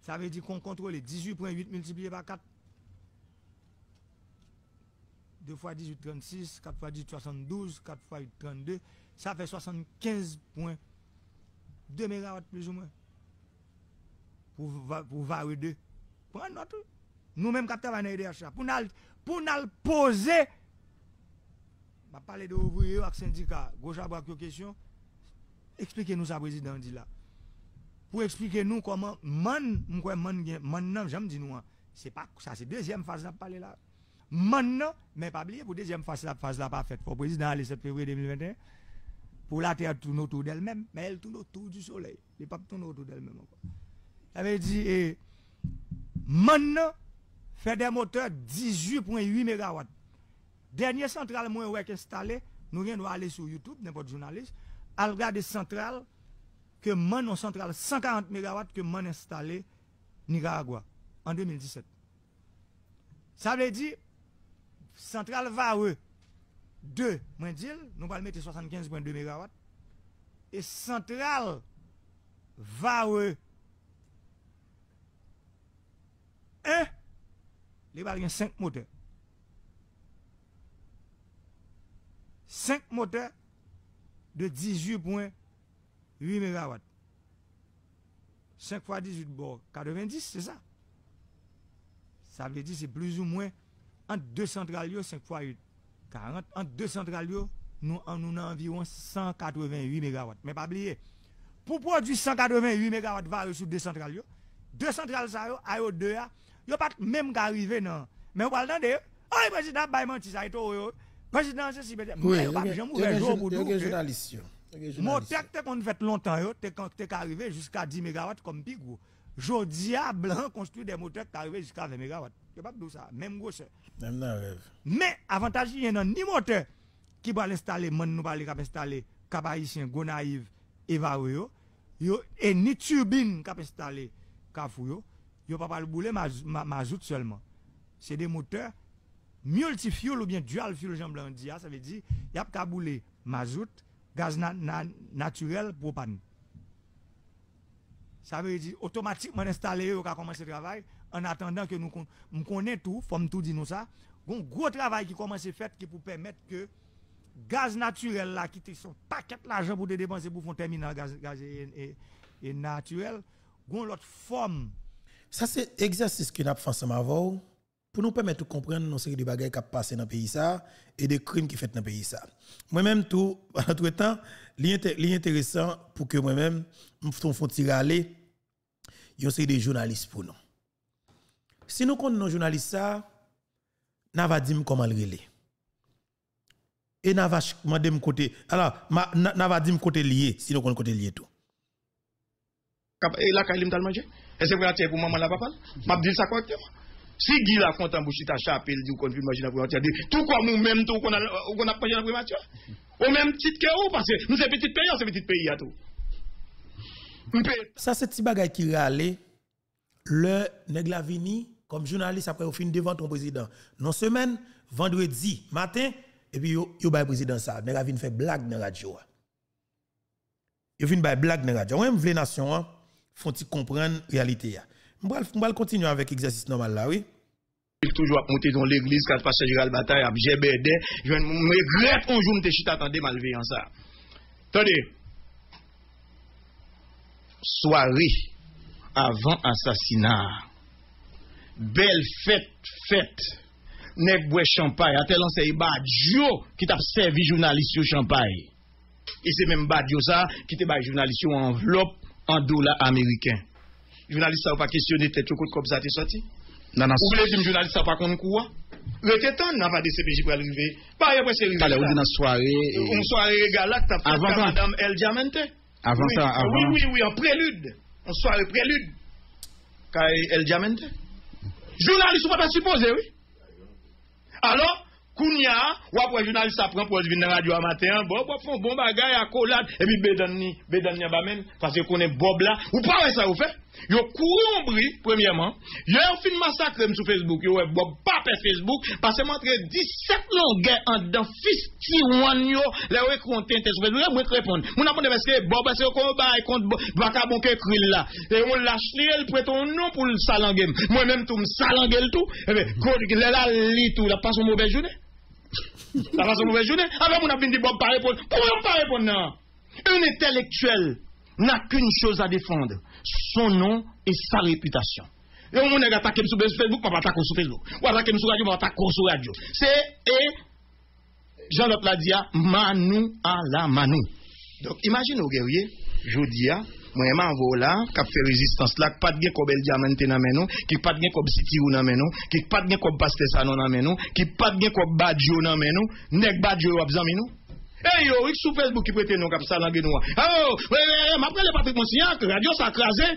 Ça veut dire qu'on contrôle 18,8 multiplié par 4. 2 fois 18, 36, 4 fois 18, 72, 4 fois 8, 32. Ça fait 75 points. 2 MW plus ou moins. Pour, pour 2. Nous-mêmes, qui travaillons dans l'IDH, pour nous, pour poser. Je vais parler de ouvriers avec syndicat. Gauche à braque question. Expliquez-nous ça, président dit là. Pour expliquer nous comment man, man, man, man, j'aime dire hein. c'est pas ça, c'est deuxième phase de parler là. Maintenant, mais pas oublier, pour deuxième phase, la phase là pas faite. Pour le président, le 7 février 2021, pour la terre tourne autour d'elle-même, mais elle tourne autour du soleil. Les papes tournent autour d'elle-même encore. dit, veut eh, Maintenant, fait des moteurs 18.8 MW. Dernière centrale moins ouais installée, nous allons aller sur YouTube, n'importe journaliste, Algarde centrale que man centrale 140 MW que man installé Nicaragua en 2017. Ça veut dire centrale va 2 moins nous allons mettre 75.2 MW et centrale va les barrières 5 moteurs 5 moteurs de 18.8 MW. 5 fois 18, bon, 90, c'est ça. Ça veut dire c'est plus ou moins entre 2 centrales, 5 fois 8, 40. Entre 2 centrales, nous avons environ 188 MW. Mais pas oublier, pour produire 188 MW, va sur 2 centrales. 2 centrales, ça, à 2 yo pas même arrivé non. Mais on parle d'andé. Oh le président bail menti ça to yo. Président c'est mais pas jamais ouvert jour pour nous. journalistes Mon texte qu'on fait longtemps yo, t'es t'es arrivé jusqu'à 10 MW comme bigou. diable, blanc construit des moteurs qui arrivent jusqu'à 20 MW. Yo pas de ça, même gauche. Même dans rêve. Mais avantage il y a ni moteur qui va l'installer, man nous va l'installer, cap haïtien Gonaïve et Yo et ni turbine qui installer Kafou yo a pas le boulet mazout seulement. C'est des moteurs multi multifuel ou bien dual fuel, j'en blanc dit, ça veut dire, y a pas bouler mazout, gaz naturel, propane. Ça veut dire, automatiquement installé, on a commencer le travail, en attendant que nous, connaissions connaissons tout, comme tout dit nous ça, un gros travail qui commence à faire qui pour permettre que gaz naturel là, qui son paquet l'argent pour dépenser pour faire terminal gaz, gaz et, naturel, une autre forme ça, c'est l'exercice que nous avons fait ensemble pour nous permettre de comprendre nos série de bagages qui passé dans le pays ça et des crimes qui fait dans le pays ça. Moi-même, tout, entre temps, l'intéressant pour que moi-même, nous fassions tirer aller, une série de journalistes pour nous. Si nous comptons nos journalistes ça, nous va dire comment le relais. Et nous va demander côté. Alors, nous va dire côté lié, si nous comptons côté lié tout. Et là, quand il m'a mangé? Et c'est vrai, c'est pour maman la papa. M'a dit ça quoi Si Guy la compte en il t'a il dit qu'on peut imaginer la première Tout quoi nous même tout qu'on a euh, pas la Au même titre que vous, parce que nous sommes petit pays, nous sommes petit pays à tout. Ça, c'est petit bagaille qui râle. Hein. Le Vini, comme journaliste, après, au fin devant ton président. Non semaine, vendredi matin, et puis, il y président ça. Neglavini fait blague dans la radio. Il y faire blague dans la radio. Vous voulez nation, hein? fonde ti kompren realitè ya. Mbal kontinyo avèk ekzasis normal la, oui? Tou jwa ap monte don l'Eglise kat pasajral batay ap jè bèdè, jwen mwè glet oujou mte chita tan demalvèyan sa. Tande, swari avant asasina. Bèl fèt, fèt, nek bwè champay atè lan se yé badyo ki t'ap sevi jounalisyon champay. Yé se mè mbadyo sa ki t'yé bwè jounalisyon anvlop An dou non, non. la Ameriken. Jounalist sa ou pa kisyonite choukout kòp sa te soti? Nanan. Ou blejim jounalist sa pa konn kouwa? Le te tan nan pa de sepeji pou alinve. Paye apwese yon la. Kale ou di nan sware. Un sware galak ta fad ka madame El Diamante. Avante avante. Oui, oui, oui, un prelude. Un sware prelude. Ka El Diamante. Jounalist sou pa pa suppose, oui. Allo? Allo? Koun ya, wap wè jounalist apren pou wè vin nan radyo amate an, wè wè fon bon bagay akolad, e bi bedan ni, bedan ni abamen, fase konen Bob la, wè pa wè sa wè fè, yo koumbri, premye man, yo yo fin masakrem sou Facebook, yo wè Bob papè Facebook, pase mantre 17 lò gè an dan 51 yo, lè wè kontente sou Facebook, wè wè mwen trepon, moun apon de wè ske, Bob wè se yo konen bagay kont baka bon ke kril la, lè e yon lache li el pre ton nou pou l salangèm, mwen men tou msalangèl tou, lè la li tou, la Ça va son mauvaise journée. a ah, ben, mon de Bob, pas répondre. Pourquoi pas répondre, non? Un intellectuel n'a qu'une chose à défendre son nom et sa réputation. Et on a attaqué sur Facebook, on va attaquer sur Facebook. On attaqué sur radio, on va attaquer sur radio. C'est, et, Jean-Luc Ladia, hein, Manou à la Manou. Donc, imaginez au guerrier, je dis, hein, Mwen man vò la, kapte rezistans la, ki pat gen kob el diamante nan men nou, ki pat gen kob siti ou nan men nou, ki pat gen kob bastes anou nan men nou, ki pat gen kob badjou nan men nou, nek badjou wap zan men nou. E yo, wik sou Facebook ki pwete nou kap sa nan gen nou a. E yo, wè wè wè wè, ma prele patik monsiyan, ke radyo sa krasè.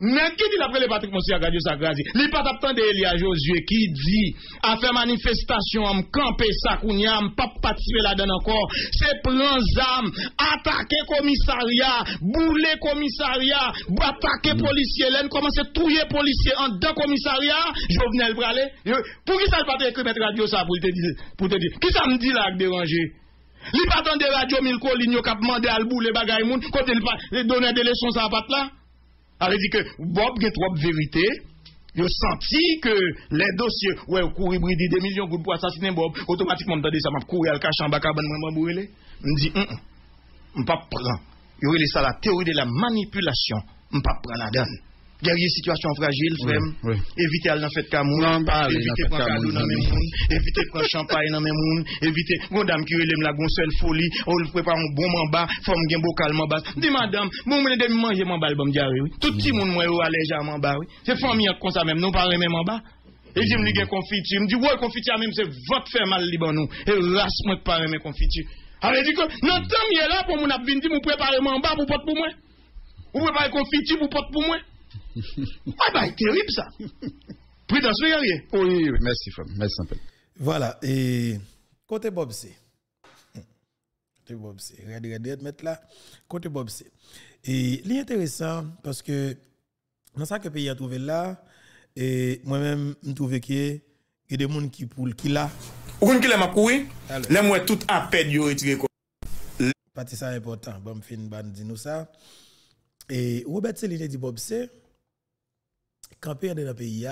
Mais qui dit d'après les Patrick Monsieur Radio Sagrazi, li pas Elia Josué qui dit à faire manifestation me camper à à pas participer là-dedans encore. C'est prendre armes, attaquer commissariat, bouler commissariat, attaquer mm. policier, l'en commencer touiller policier en je commissariat, le Bralé. Pour qui ça le Patrick mettre radio ça pour te dire pour te dire qui ça me dit là déranger Li pas de radio Milko qui a demandé à le bouler bagaille moun côté il des leçons à pas là a dit que Bob a trop de vérité. Il sentit senti que les dossiers, ouais, courir dit des millions pour assassiner Bob, automatiquement, je ça m'a couru à le cacher en bas, m'a a Je me dis, je hum, ne hum, pas prendre. Il y aurait ça la théorie de la manipulation. Je ne pas prendre la donne. Gerye situasyon fragil fem, evite al nan fet kamoun, non, evite kwan kaloun nan men non. moun, evite kwan champay nan men moun, evite gondam kirelem la gounsel foli, ou l prepa moun bon mamba, fom gen bokal mamba. Di madame, moun mene de m manje mamba l bom diare, touti moun mwen ou aleja mamba, se fom yot konsa men, nou pare men mamba. E jim li gen konfiti, m di woy konfiti a men mse vot fè mal li ban nou, e rase mwen pare men konfiti. Are di kon, nan tem ye la pou moun ap bindi moun prepare mamba pou pot pou mwen, moun prepare konfiti pou pot pou mwen. Ay ba, terib sa Pridas ve yoye Merci fam, merci anpen Kote Bobse Kote Bobse Rady rady et met la Kote Bobse Li yon teresan, paske Nansan ke peyi a trove la Mwen men m touve ki Yon demoun ki poule ki la Ogon ki la makoui Lemwe tout apèd yor itige Patisa e potan Bon fin ban dinousa Et Robert Selly dit Bob c'est quand dans le pays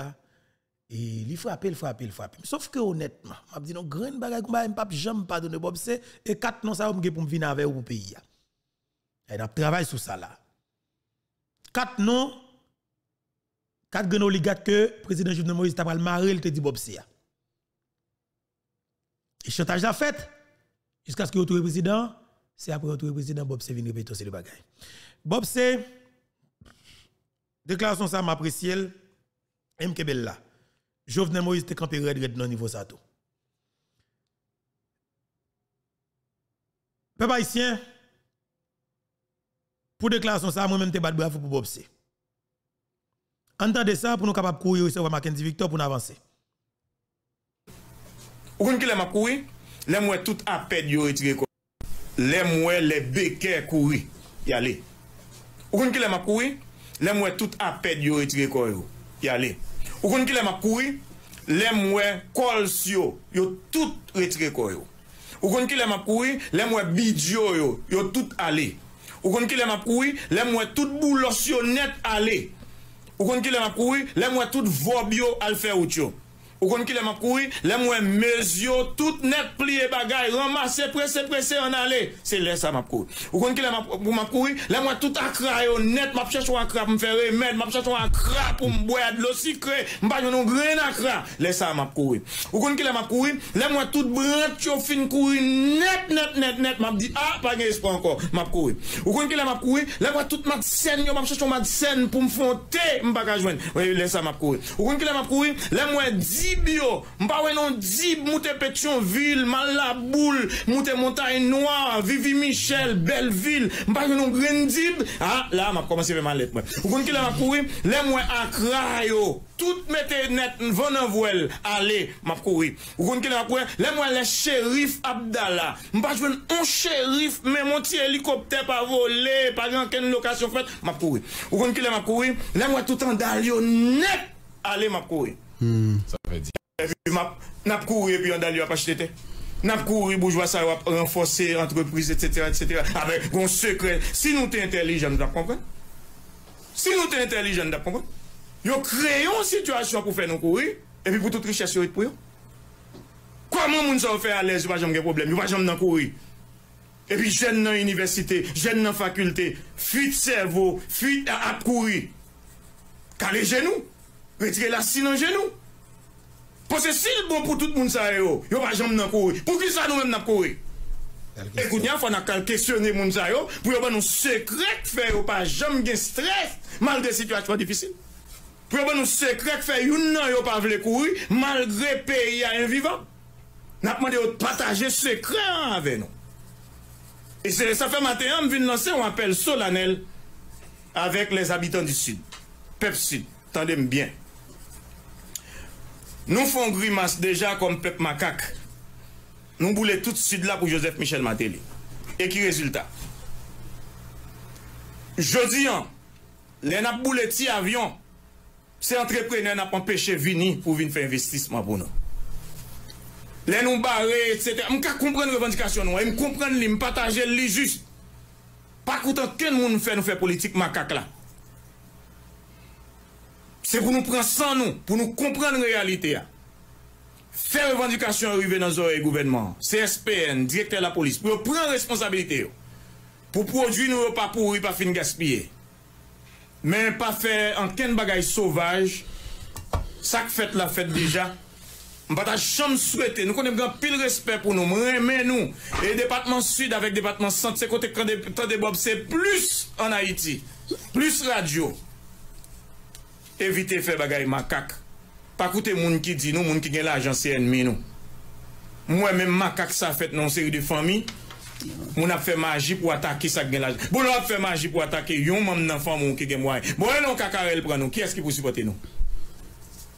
il frappe, il frappe, il frappe. Sauf que honnêtement, m'a dit non grande bagage, m'a jamais pardonner Bob c'est et quatre noms, ça pour me venir avec au pays a. Et on travaille sur ça là. Quatre non quatre grands oligarques que président Jovenel Moïse t'a le il te dit Bob c'est. Et chantage la fête jusqu'à ce que le président, c'est après le président Bob c'est répéter le Bobse, dekla son sa m apresyele, m kebella, jo vnen mo yote kampi redred nan nivou sa tou. Pe pa yisyen, pou dekla son sa, mwen men te badbou afou pou Bobse. Antade sa pou nou kapap kou yoye se waman kenzi victor pou nan avanse. Ogun ki lè m akouye, lè m wè tout apèd yoye tige kou. Lè m wè lè bè kè kou yoye yale. Ukon ki lem akoui, lemwe tout apèd yo retge koyo, yale. Ukon ki lem akoui, lemwe kolsyo, yo tout retge koyo. Ukon ki lem akoui, lemwe bidyo yo, yo tout ale. Ukon ki lem akoui, lemwe tout bulosyo net ale. Ukon ki lem akoui, lemwe tout vobyo alfeoutyo. Ou kon ki la map koui, la mwen mezyo Tout net plie bagay, ramase Presse, presse, anale, se lè sa map koui Ou kon ki la map koui, la mwen Tout akra yo net, map chachou akra Mfe remèd, map chachou akra Mbouèd, lo sikre, mbanyonon grena Akra, lè sa map koui Ou kon ki la map koui, la mwen tout bret Chofin koui, net, net, net, net Map di, ah, ap, pange, spanko, map koui Ou kon ki la map koui, la mwen tout Map sen yo, map chachou map sen, pou mfonte Mbagajwen, wè yo lè sa map koui Ou kon Mpa wè nan dib moutè Petionville, Malaboule, moutè Montagne-Noire, Vivi-Michel, Belleville, mpa wè nan gren dib... Ha, la, m ap komanse veman let mwen. Ou konn ki lè m ap kouwi, lè m wè Akrayo. Tout mè tè net vònen vwèl. Ale, m ap kouwi. Ou konn ki lè m ap kouwi, lè m wè lè chérif Abdallah. Mpa jwèn an chérif mè mwè ti helikopter pa vole, pa jan ken lokasyon fèt. M ap kouwi. Ou konn ki lè m ap kouwi, lè m wè toutan Dalio net. Ale, m ap kouwi. Hmm. Eh, N ap kouri epi yon dali wap a chete te N ap kouri boujwa sa wap renfonse, rentreprise, etc, etc Avek gon sekre, si nou te entelijan dap konwen Si nou te entelijan dap konwen Yo kreyon sitwasyon pou fe nou kouri Epi pou toutri chasyon it pou yo Kwa moun moun sa ou fe alez, yo wajam gen problem, yo wajam nan kouri Epi jen nan universite, jen nan fakulte Fuit servo, fuit ap kouri Kale jen ou? Retire la si nan jenou. Po se sil bon pou tout moun sa eh, oh, yo, yo pa jom nan koui. Po ki sa nou men nan koui. E kou nyan fwa nan kal kesyone moun sa yo, pou yo ban nou sekrek fe, yo pa jom gen strek, mal de situasyon difisil. Pou yo ban nou sekrek fe, yo nan yo pa vle koui, mal de peyi a en vivan. Nap man de yo pataje sekrek an ave nou. E se le safem ate yon, vin nan se wapel solanel, avek les abitant di sud. Pep sud, tan dem byen. Nou fon grimas deja kon pep makak, nou boule tout sud la pou Joseph Michel Mateli. E ki rezultat, jodi an, lè nap boule ti avyon, se entrepre nè nap an peche vini pou vin fè investis ma pou nou. Lè nou barè, et se te, mou kak kompren revendikasyon nou, mou kompren li, mou pataje li, jist. Pakoutan, ken moun fè nou fè politik makak la? Non. Se pou nou pran san nou, pou nou kompran nou realite ya. Fè revendikasyon ou y vè nan zorye gouvenman, CSPN, direktè la polis, pou yo pran responsabilite yo. Pou prodwi nou yo pa pou ou y pa fin gaspye. Men pa fè an ken bagay sauvaj, sak fèt la fèt deja. Mpa ta chanm souwete, nou konem gan pil respè pou nou, mremen nou. E depatman sud avèk depatman san, se kote kande bob, se plus an Haiti, plus radyo. Evite fe bagay makak Pakoute moun ki di nou, moun ki gen la ajanse en mi nou Mwen men makak sa fet non seri de fami Moun ap fe maji pou atake sa gen la Boun ou ap fe maji pou atake yon moun nan fami moun ki gen mwen Mwen nou kakarel pran nou, ki eski pou supote nou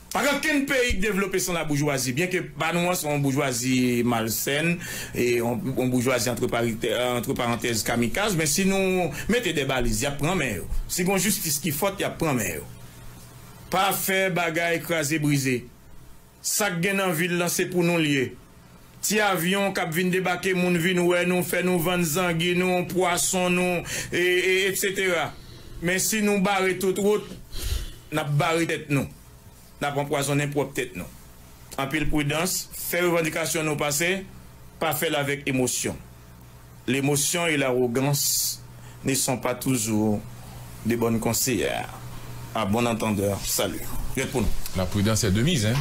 Paran ken peyik devlope son la boujouazi Bien ke banouas on boujouazi malsen e On boujouazi entre parenthese kamikaz Men si nou mette debalize, ya pran mè yo Si gon justice ki fote, ya pran mè yo Pa fe bagay ekraze brize. Sak gen an vide lanse pou nou liye. Ti avyon kap vin debake moun vin ouen nou fe nou vant zangin nou, poason nou, e, e, et cetera. Men si nou bari tout route, nap bari tet nou. Nap anpoisonen prop tet nou. Anpil prudens, fe revendikasyon nou pase, pa fe lavek emosyon. L'emosyon e l'arrogans ne son pa toujou de bon konseyar. À bon entendeur, salut. La prudence est de mise, hein?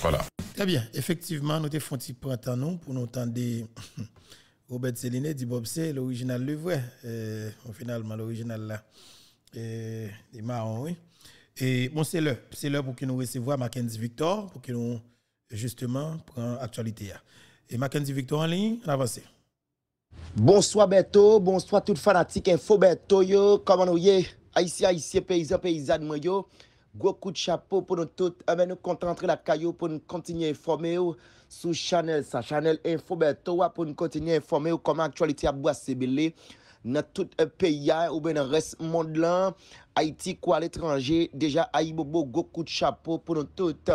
Voilà. Très bien. Effectivement, nous te font nous pour nous entendre euh, Robert Céline dit Bob c'est l'original le vrai. Euh, finalement, l'original là. Et euh, oui. Et bon, c'est l'heure. C'est pour que nous recevions Mackenzie Victor, pour que nous, justement, prenions l'actualité. Hein. Et Mackenzie Victor en ligne, on avance. Bonsoir Beto, bonsoir tout fanatique Info Beto, yo, comment y est A yisi, a yisi, peyizan, peyizan mwen yo. Gokout chapo pou nou tout. A ah, men nou kontantre la kayo pou nou kontinye informe yo sou chanel sa. Chanel info beto wap pou nou kontinye informe yo koman aktualite a bwa sebele. Nou tout peyay ou bon, bon, ben res mond lan. A iti kwa l'etranje, deja a yi bo bo. Gokout chapo pou nou tout.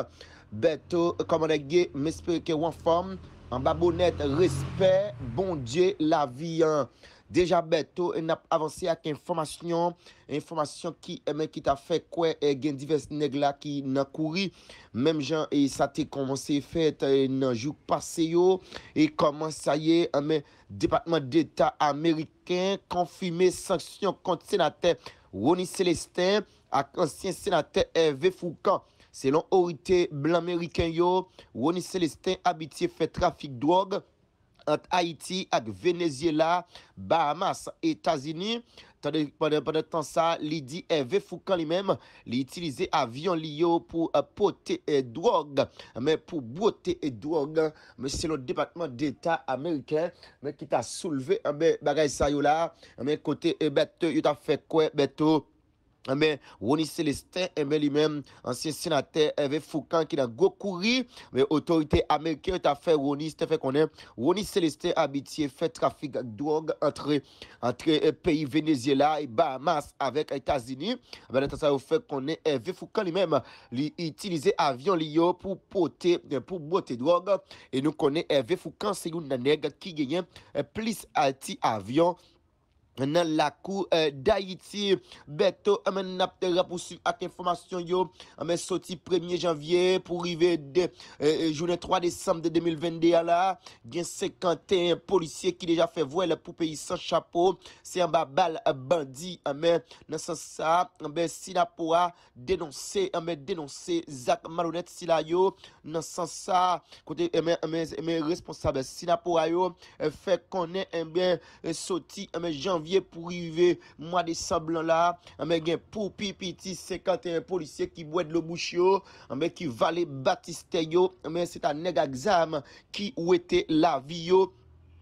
Beto, koman e ge, mespe ke wan fom. An ba bonet, respet, bon die, la viyan. Deja bèto, an ap avansè ak informasyon, informasyon ki emè eh, ki ta fè kwen eh, gen divers negla ki nan kouri. Mèm jan, e sa te komanse fèt nan jouk pase yo, e koman sa ye amè Depatman d'Etat Amerikèn konfime sanksyon konti senate Roni Celestin ak ansyen senate V. Foukan. Selon orite blan Amerikèn yo, Roni Celestin abitye fè trafik drog. Ante Haiti, ak Venezuela, Bahamas, Etats-Unis. Tade pwede pwede tan sa, li di enve foukan li menm, li itilize avyon li yo pou euh, pote e euh, dwog. Mwen pou bote e euh, dwog, mwen se lo Departement d'Etat Ameriken, mwen ki ta souleve mwen eh, bagay sa yo la. Mwen kote e eh, bete, yo ta fe kwen bete yo. mais eh Ronnie Célestin, eh lui-même, ancien sénateur Hervé eh Foucan, qui a couru, mais autorité américaine a fait Ronnie, t'a fait qu'on est. Ronnie Célestin fait trafic de drogue entre, entre pays Venezuela et Bahamas avec États-Unis. Ben, ça fait qu'on est Hervé Foucan lui-même, lui utilisé avion Lio pour porter, pour botter drogue. Et nous connaissons Hervé Foucan, c'est une nègre qui gagne plus d'avions avion nan lakou eh, da iti beto, amen eh, napte rapousu ak informasyon yo, amen eh, soti premye janvye pou rive jounen 3 desam de 2020 de ala, gen 51 polisye ki deja fe vwele pou peyi san chapo, se yon babal bandi, amen, nan san sa amen sinapora denonse amen denonse, zak malonet sila yo, nan san sa kote amen responsable sinapora yo, fe konen amen soti, amen janvye Vye pou rive mwa desan blan la. Ame gen pou pipi ti sekante yon polisye ki bwede lo bouch yo. Ame ki vale batiste yo. Ame se ta nega gzam ki ou ete la vi yo.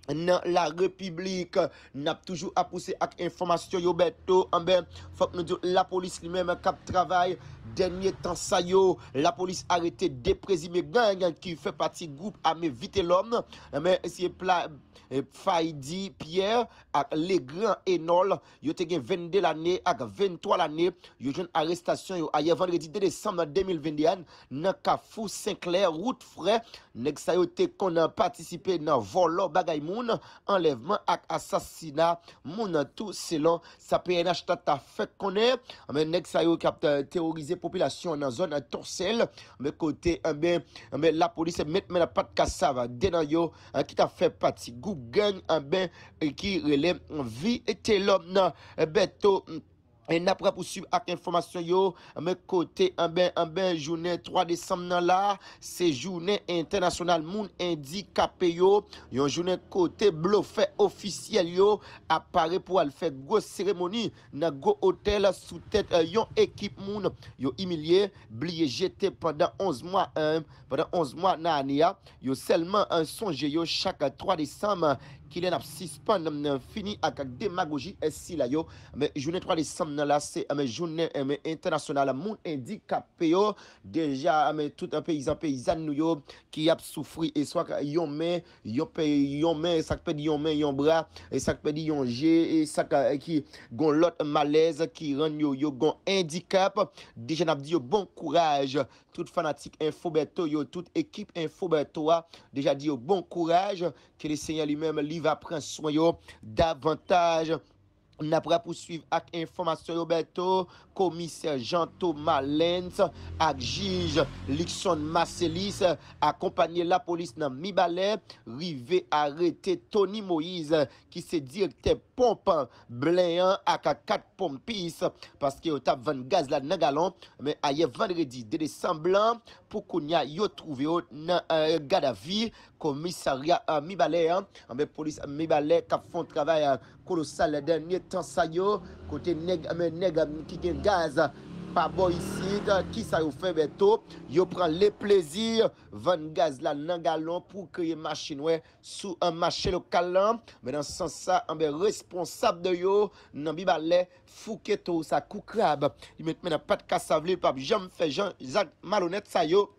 nan la republik nap toujou apouse ak informasyon yo beto, anbe, fok nou diyo la polis li men me kap travay, denye tan sayo, la polis arete deprezi, men gen gen ki fe pati group ame vite lom, men siye pfaidi e, pier, ak legren enol yo te gen 22 lane, ak 23 lane, yo jen arrestasyon yo aye vendredi de desam nan 2021 nan kafou, senkler, route fre, nek sayo te kon nan patisipe nan volo bagaymo Moun anlevman ak asasina moun an tou selon sa PNH tata fèk konè. Mè nèk sa yo kap terorize popilasyon nan zon an torsel. Mè kote mè eh eh la polis mèt mè la pat kasava denan yo an ki ta fè pati. Gou geng an bè ki relèm vi ete lòm nan bè to mè. En apre pou sub ak informasyon yo, me kote an ben an ben jounen 3 desam nan la, se jounen internasyonal moun endi kape yo, yon jounen kote blofe ofisyel yo, apare pou al fe go seremoni nan go hotel sou tet euh, yon ekip moun yo imilye, bliye jete pandan 11 mwa nan aneya, yo selman an sonje yo chaka 3 desam man, ki lè nap sispan nan um, fini akak demagogi esi eh, la yo. Mè jounen 3 lè sam nan la se, eh, mè jounen, eh, mè internasyonal, moun endikape yo, deja, mè tout an peyizan peyizan nou yo, ki ap soufri, e swak yon men, yon men, sakpe di yon men, yon bra, sakpe di yon je, sakpe ki gon lot malez, ki ren yo, yo gon endikape, deja nap di yo bon kouraj, tout fanatik, info beto yo, tout ekip, info beto yo, deja di yo bon kouraj, ki lè se nye li mèm li, ve aprenswen yo davantaj Napra pou suiv ak informasyon Roberto, komiser Jean-Thomas Lentz ak jige Lixon Marcellis akompanyen la polis nan Mibale. Rive arete Tony Moise ki se direkte pompe blen an ak a kat pompe pis. Paske yo tap ven gaz la nan galon, me aye vendredi de desemblan pou konya yo trouve yo nan gada vi komiser ya Mibale an. Ambe ah, polis Mibale kap fon travay an Mibale. Kolosal la denye tan sa yo, kote neg ame neg ki gen gaz pa bo yisid, ki sa yo fe beto, yo pran le plezir, van gaz la nan galon pou kye yi machinwe sou an mache lo kalan, menan san sa anbe responsab de yo, nan bi bale fuketo sa koukrab, yi met menan pat kasa vle, pap jom fe jan, zak malonet sa yo.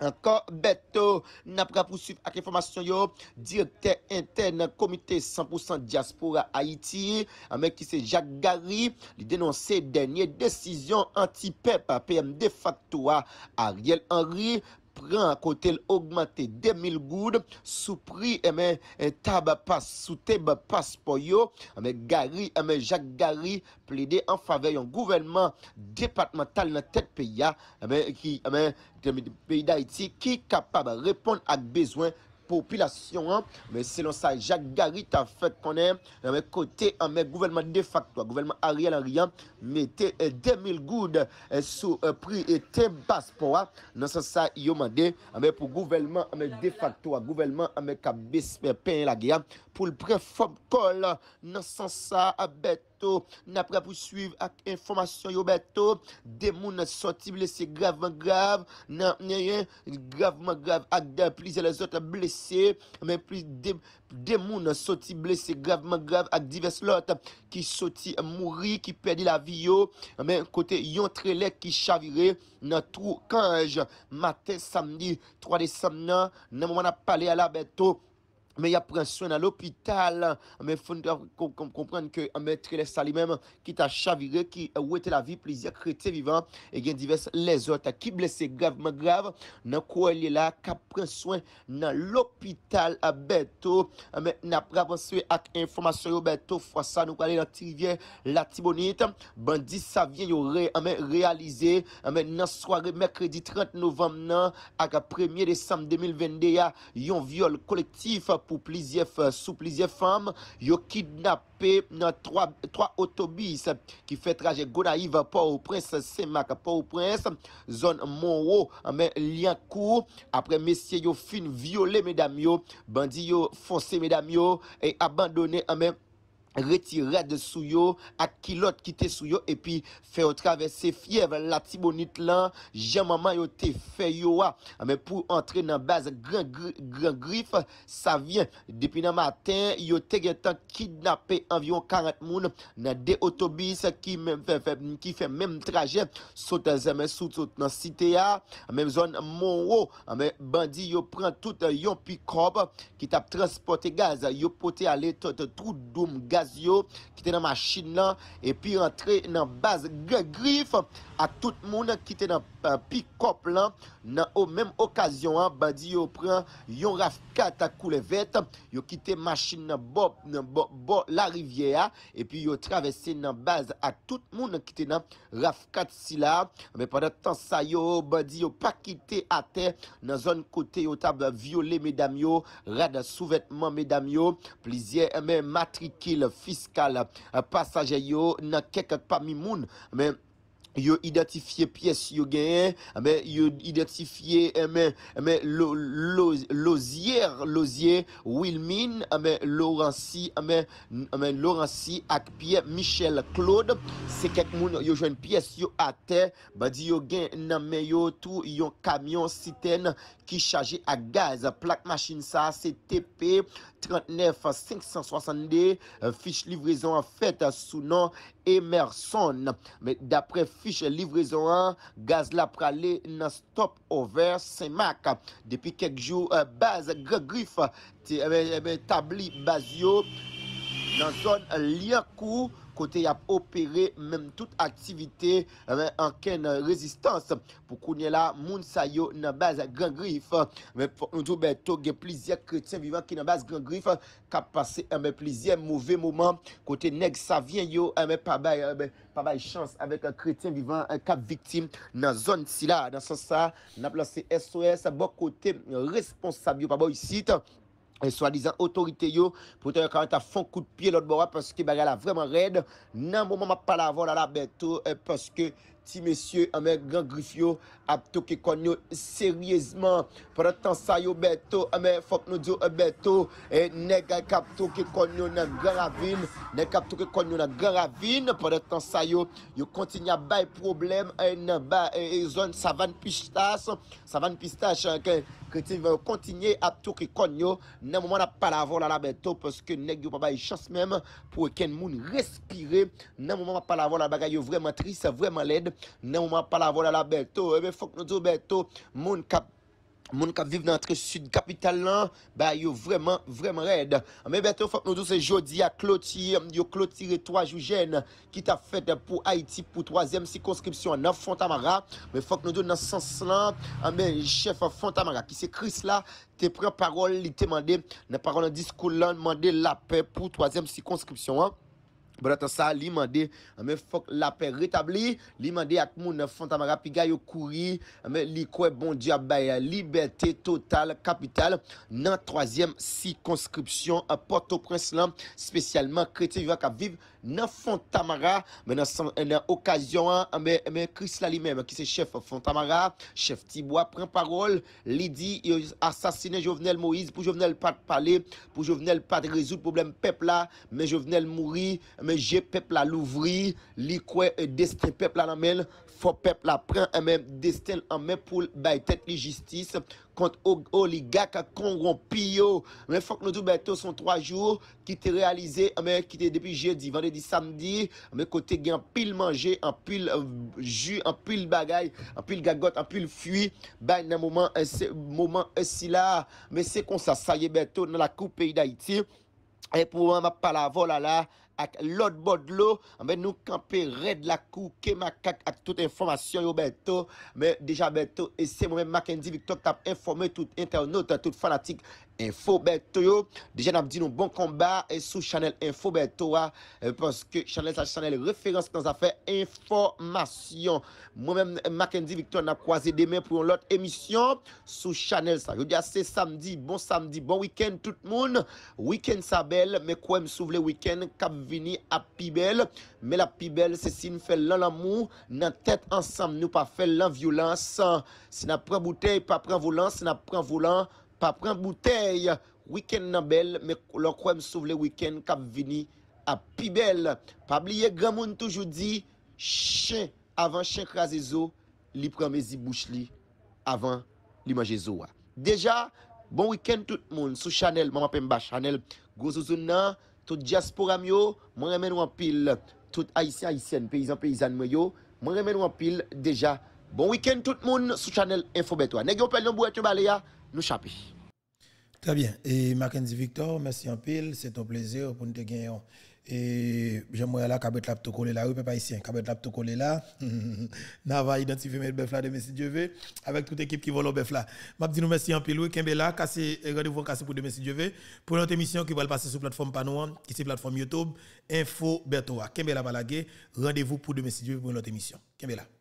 Ankor Beto, napra pwosif ak informasyon yo, direkte interne komite 100% diaspora Haiti, amèkise Jacques Garry, li denonse denye desisyon anti-PEP, PM de facto a Ariel Henry, Ran akotel augmante 2000 goud, soupri eh eh, taba pas, souteba pas poyo. Amè eh Gari, amè Jacques Gari, pleide an faveyon. Gouvernement departemental nan tet peya, amè ki amè peyda iti, ki kapab repon ak bezwen Gari. Popilasyon an, se lan sa jak garit an, fèk konè an, an mè kote an mè gouvelman de facto an, gouvelman euh, euh, euh, a riyan a riyan, mè te demil goud sou pri ete bas po a, nan sa sa yomande an mè pou gouvelman an mè de facto an, gouvelman an mè kabis mè pen la gaya. pou l'prefob kol nan sansa a bèto, nan pre pou suiv ak informasyon yo bèto, demou nan soti blese gravman grav, nan nyen gravman grav ak den plize le zote blese, men plize demou nan soti blese gravman grav ak diverse lote, ki soti mouri, ki perdi la vi yo, men kote yon trelek ki chavire, nan tru kanj, maten samdi, 3 desem nan, nan mwana pale ala bèto, Mè y aprenswen nan l'opital. Mè foun kon komprenn ke mè tre lesa li mèm. Ki ta chavire ki ou ete la vi plizia kreti vivan. E gen divers lesot. Ki blese grav mè grav. Nan kou elye la kaprenswen nan l'opital a bèto. Mè napravanswe ak informasyon yo bèto. Fwa sa nou kalè la trivye lati bonite. Bandi sa vyen yo re amè realize. Mè nan soare mèkredi 30 novem nan. Ak apremye desam 2021 yon viole kolektif plizia. pou plizyef sou plizyef fam, yo kidnapè nan 3 otobis ki fè traje Gonaive, Port-au-Prince, Semak, Port-au-Prince, Zon Monro, amè, Liancourt, apre messie yo fin viole, bandi yo fonse, e abandonè, amè, retiret de sou yo, akilot kite sou yo, epi feyo travesse fyev, la ti bonit lan, jemaman yo te feyo wa, ame pou entre nan baz, gran grif, sa vyen, depi nan maten, yo te gen tan kidnapen, avyon 40 moun, nan de otobis, ki fe men traje, sote zeme soute, sote nan site ya, ame zon moun wou, ame bandi yo pren tout, yon pi krop, ki tap transporte gaz, yo pote ale tout, tout doum gaz, yo, kite nan machin lan, epi rentre nan baz grif, a tout moun, kite nan euh, pikop lan, nan o menm okasyon, ba di yo pren yon raf kat akou le vet, yo kite machin nan la rivye a, epi yo travesse nan baz a tout moun, kite nan raf kat si la, me pwanda tan sa yo, ba di yo pa kite ate, nan zon kote yo tab viole me dam yo, rade sou vetman me dam yo, plizye eme eh, matriki le Fiskal, pasaje yo, na kek ak pa mi moun, yo identifiye piyes yo gen, yo identifiye loziyer, loziyer, Wilmin, Laurenti, Laurenti ak piye, Michel Claude, se kek moun yo jwen piyes yo ate, ba di yo gen nan meyo tou yo kamyon siten ki chaje ak gaz, plak machin sa, se tepe, 39 562 euh, fiche livraison faite fait euh, sous nom Emerson. Mais d'après fiche livraison, 1 hein, gaz la pralé dans stop over Saint-Marc. Depuis quelques jours, euh, base griffe établi basio dans zone Lyakou côté y a opéré même toute activité euh, en aucune résistance pour qu'on là moun sa yo nan base Grand Griffe mais nous tout ben, plusieurs chrétiens vivants qui nan base Grand Griffe qui passé un eh ben, plusieurs mauvais moments côté nèg ça vient yo mais eh ben, pas eh pas chance avec un chrétien vivant un cap victime dans zone si là dans ce ça n'a placé SOS bon côté responsable pas ici e swa dizan otorite yo, pou te yon kane ta fon kou de piye lout bora, paske bagala vreman red, nan mouman ma pala avon ala beto, e paske, Messieurs, monsieur grand griffio a toqué sérieusement pendant temps ça yo beto mais eh ben, faut que nous dio eh, beto et nèg cap toqué connio dans grand ravine nèg cap toqué connio dans grand ravine pendant temps ça yo yo continue à bail problème en eh, zone savane pistache savane pistache hein, que continue va continuer à toqué connio moment n'a pas la vol la beto parce que nèg yo pas bail chance même pour qu'un monde respirer dans moment n'a pas la vol il bagaille vraiment triste vraiment laide Nè mouman pa la vola la bèto, e eh bè fòk nou dò bèto, moun kap vive nan trè sud kapital nan, bè yo vreman vreman rèd. Amè bèto fòk nou dò se jodi a kloti, yo kloti retoaj ou jèn ki ta fèt pou Haiti pou 3èm si konskripsyon nan Fontamara. Mè fòk nou dò nan sens lan, amè ah chef Fontamara ki se kris la, te pren parol li te mande nan parol nan diskoulan mande la pe pou 3èm si konskripsyon an. Bon ata sa li mande... Fok la pe retabli... Li mande akmou nan Fontamara... Piga yo kouri... Li kwe bon diya baye... Liberté total, kapital... Nan troasyem si konskripsyon... Porto Prince Lan... Spesyalman kreti yu akaviv... Nan Fontamara... Euh, nan okasyon... Kisè chef Fontamara... Chef Tibois pren parol... Lidi yu asasine Jovenel Moïse... Pou Jovenel pa de pale... Pou Jovenel pa de rezout problem pepla... Men Jovenel mouri... men jè pepl la louvri, li kwe e destel pepl la namen, fò pepl la pren, e, men destel anmen pou baytèt li jistis, kont o li gaka kongon piyo, men fòk nou dou beto son 3 jour, ki te realize, e, men ki te depi jèdi, vande di samdi, e, men kote gen pil manje, anpil jus, anpil bagay, anpil gagot, anpil fwi, bay nan mouman esi la, men se kon sa saye beto, nan la kou peyi da iti, e pou mwen ma pala vola la, ak lot bod lo, ambe nou kampe red la kou, ke makak ak tout informasyon yo beto, me deja beto, e se mwem Maken Dibi, tok tap informe tout internet, tout fanatik, Info bè to yo, dejan ap di nou bon komba, sou chanel info bè to ya, e euh, pwanske chanel sa chanel, referans nan zafè, informasyon. Mwen mèm, Makenzi Victor, nan kwaze demè pou yon lot emisyon, sou chanel sa, yo di asè samdi, bon samdi, bon wikend tout moun, wikend sa bel, mè kwen m sou vle wikend, kap vini api bel, mè la api bel, se si m fè lè l'amou, nan tèt ansam, nou pa fè lè l'anviolans, sa, se nan pran bouteil, pa pran volan, se nan pran volan, Pa pren bouteille, wiken nan bel, me lo kwa m souf le wiken kap vini ap pi bel. Pa bliye gramoun toujou di, chen avan chen krasi zo, li premezi bouch li avan li maje zo wa. Deja, bon wiken tout moun, sou chanel, mama pem ba chanel, gozouzoun nan, tout diaspora myo, mwen remen wapil, tout haisyen haisyen, peyizan peyizan myo, mwen remen wapil, deja, bon wiken tout moun, sou chanel, info betwa. Negyo pel yon bou etu bale ya. nous Très bien. Et Mackenzie Victor, merci en pile. C'est un plaisir pour nous te gagner. Et j'aimerais là, Kabet la collé là, oui, papa ici, Kabet la collé là. Nava identifié mes bœufs là de messieurs Dieu avec toute équipe qui vole au bœuf là. M'a dit nous merci en pile, oui, Kembela, cassé, rendez-vous cassé pour de messieurs. Dieu pour notre émission qui va le passer sur plateforme Panouan, hein, qui c'est plateforme YouTube, Info Bertoa. là, Balagé, rendez-vous pour de messieurs Dieu pour notre émission. là.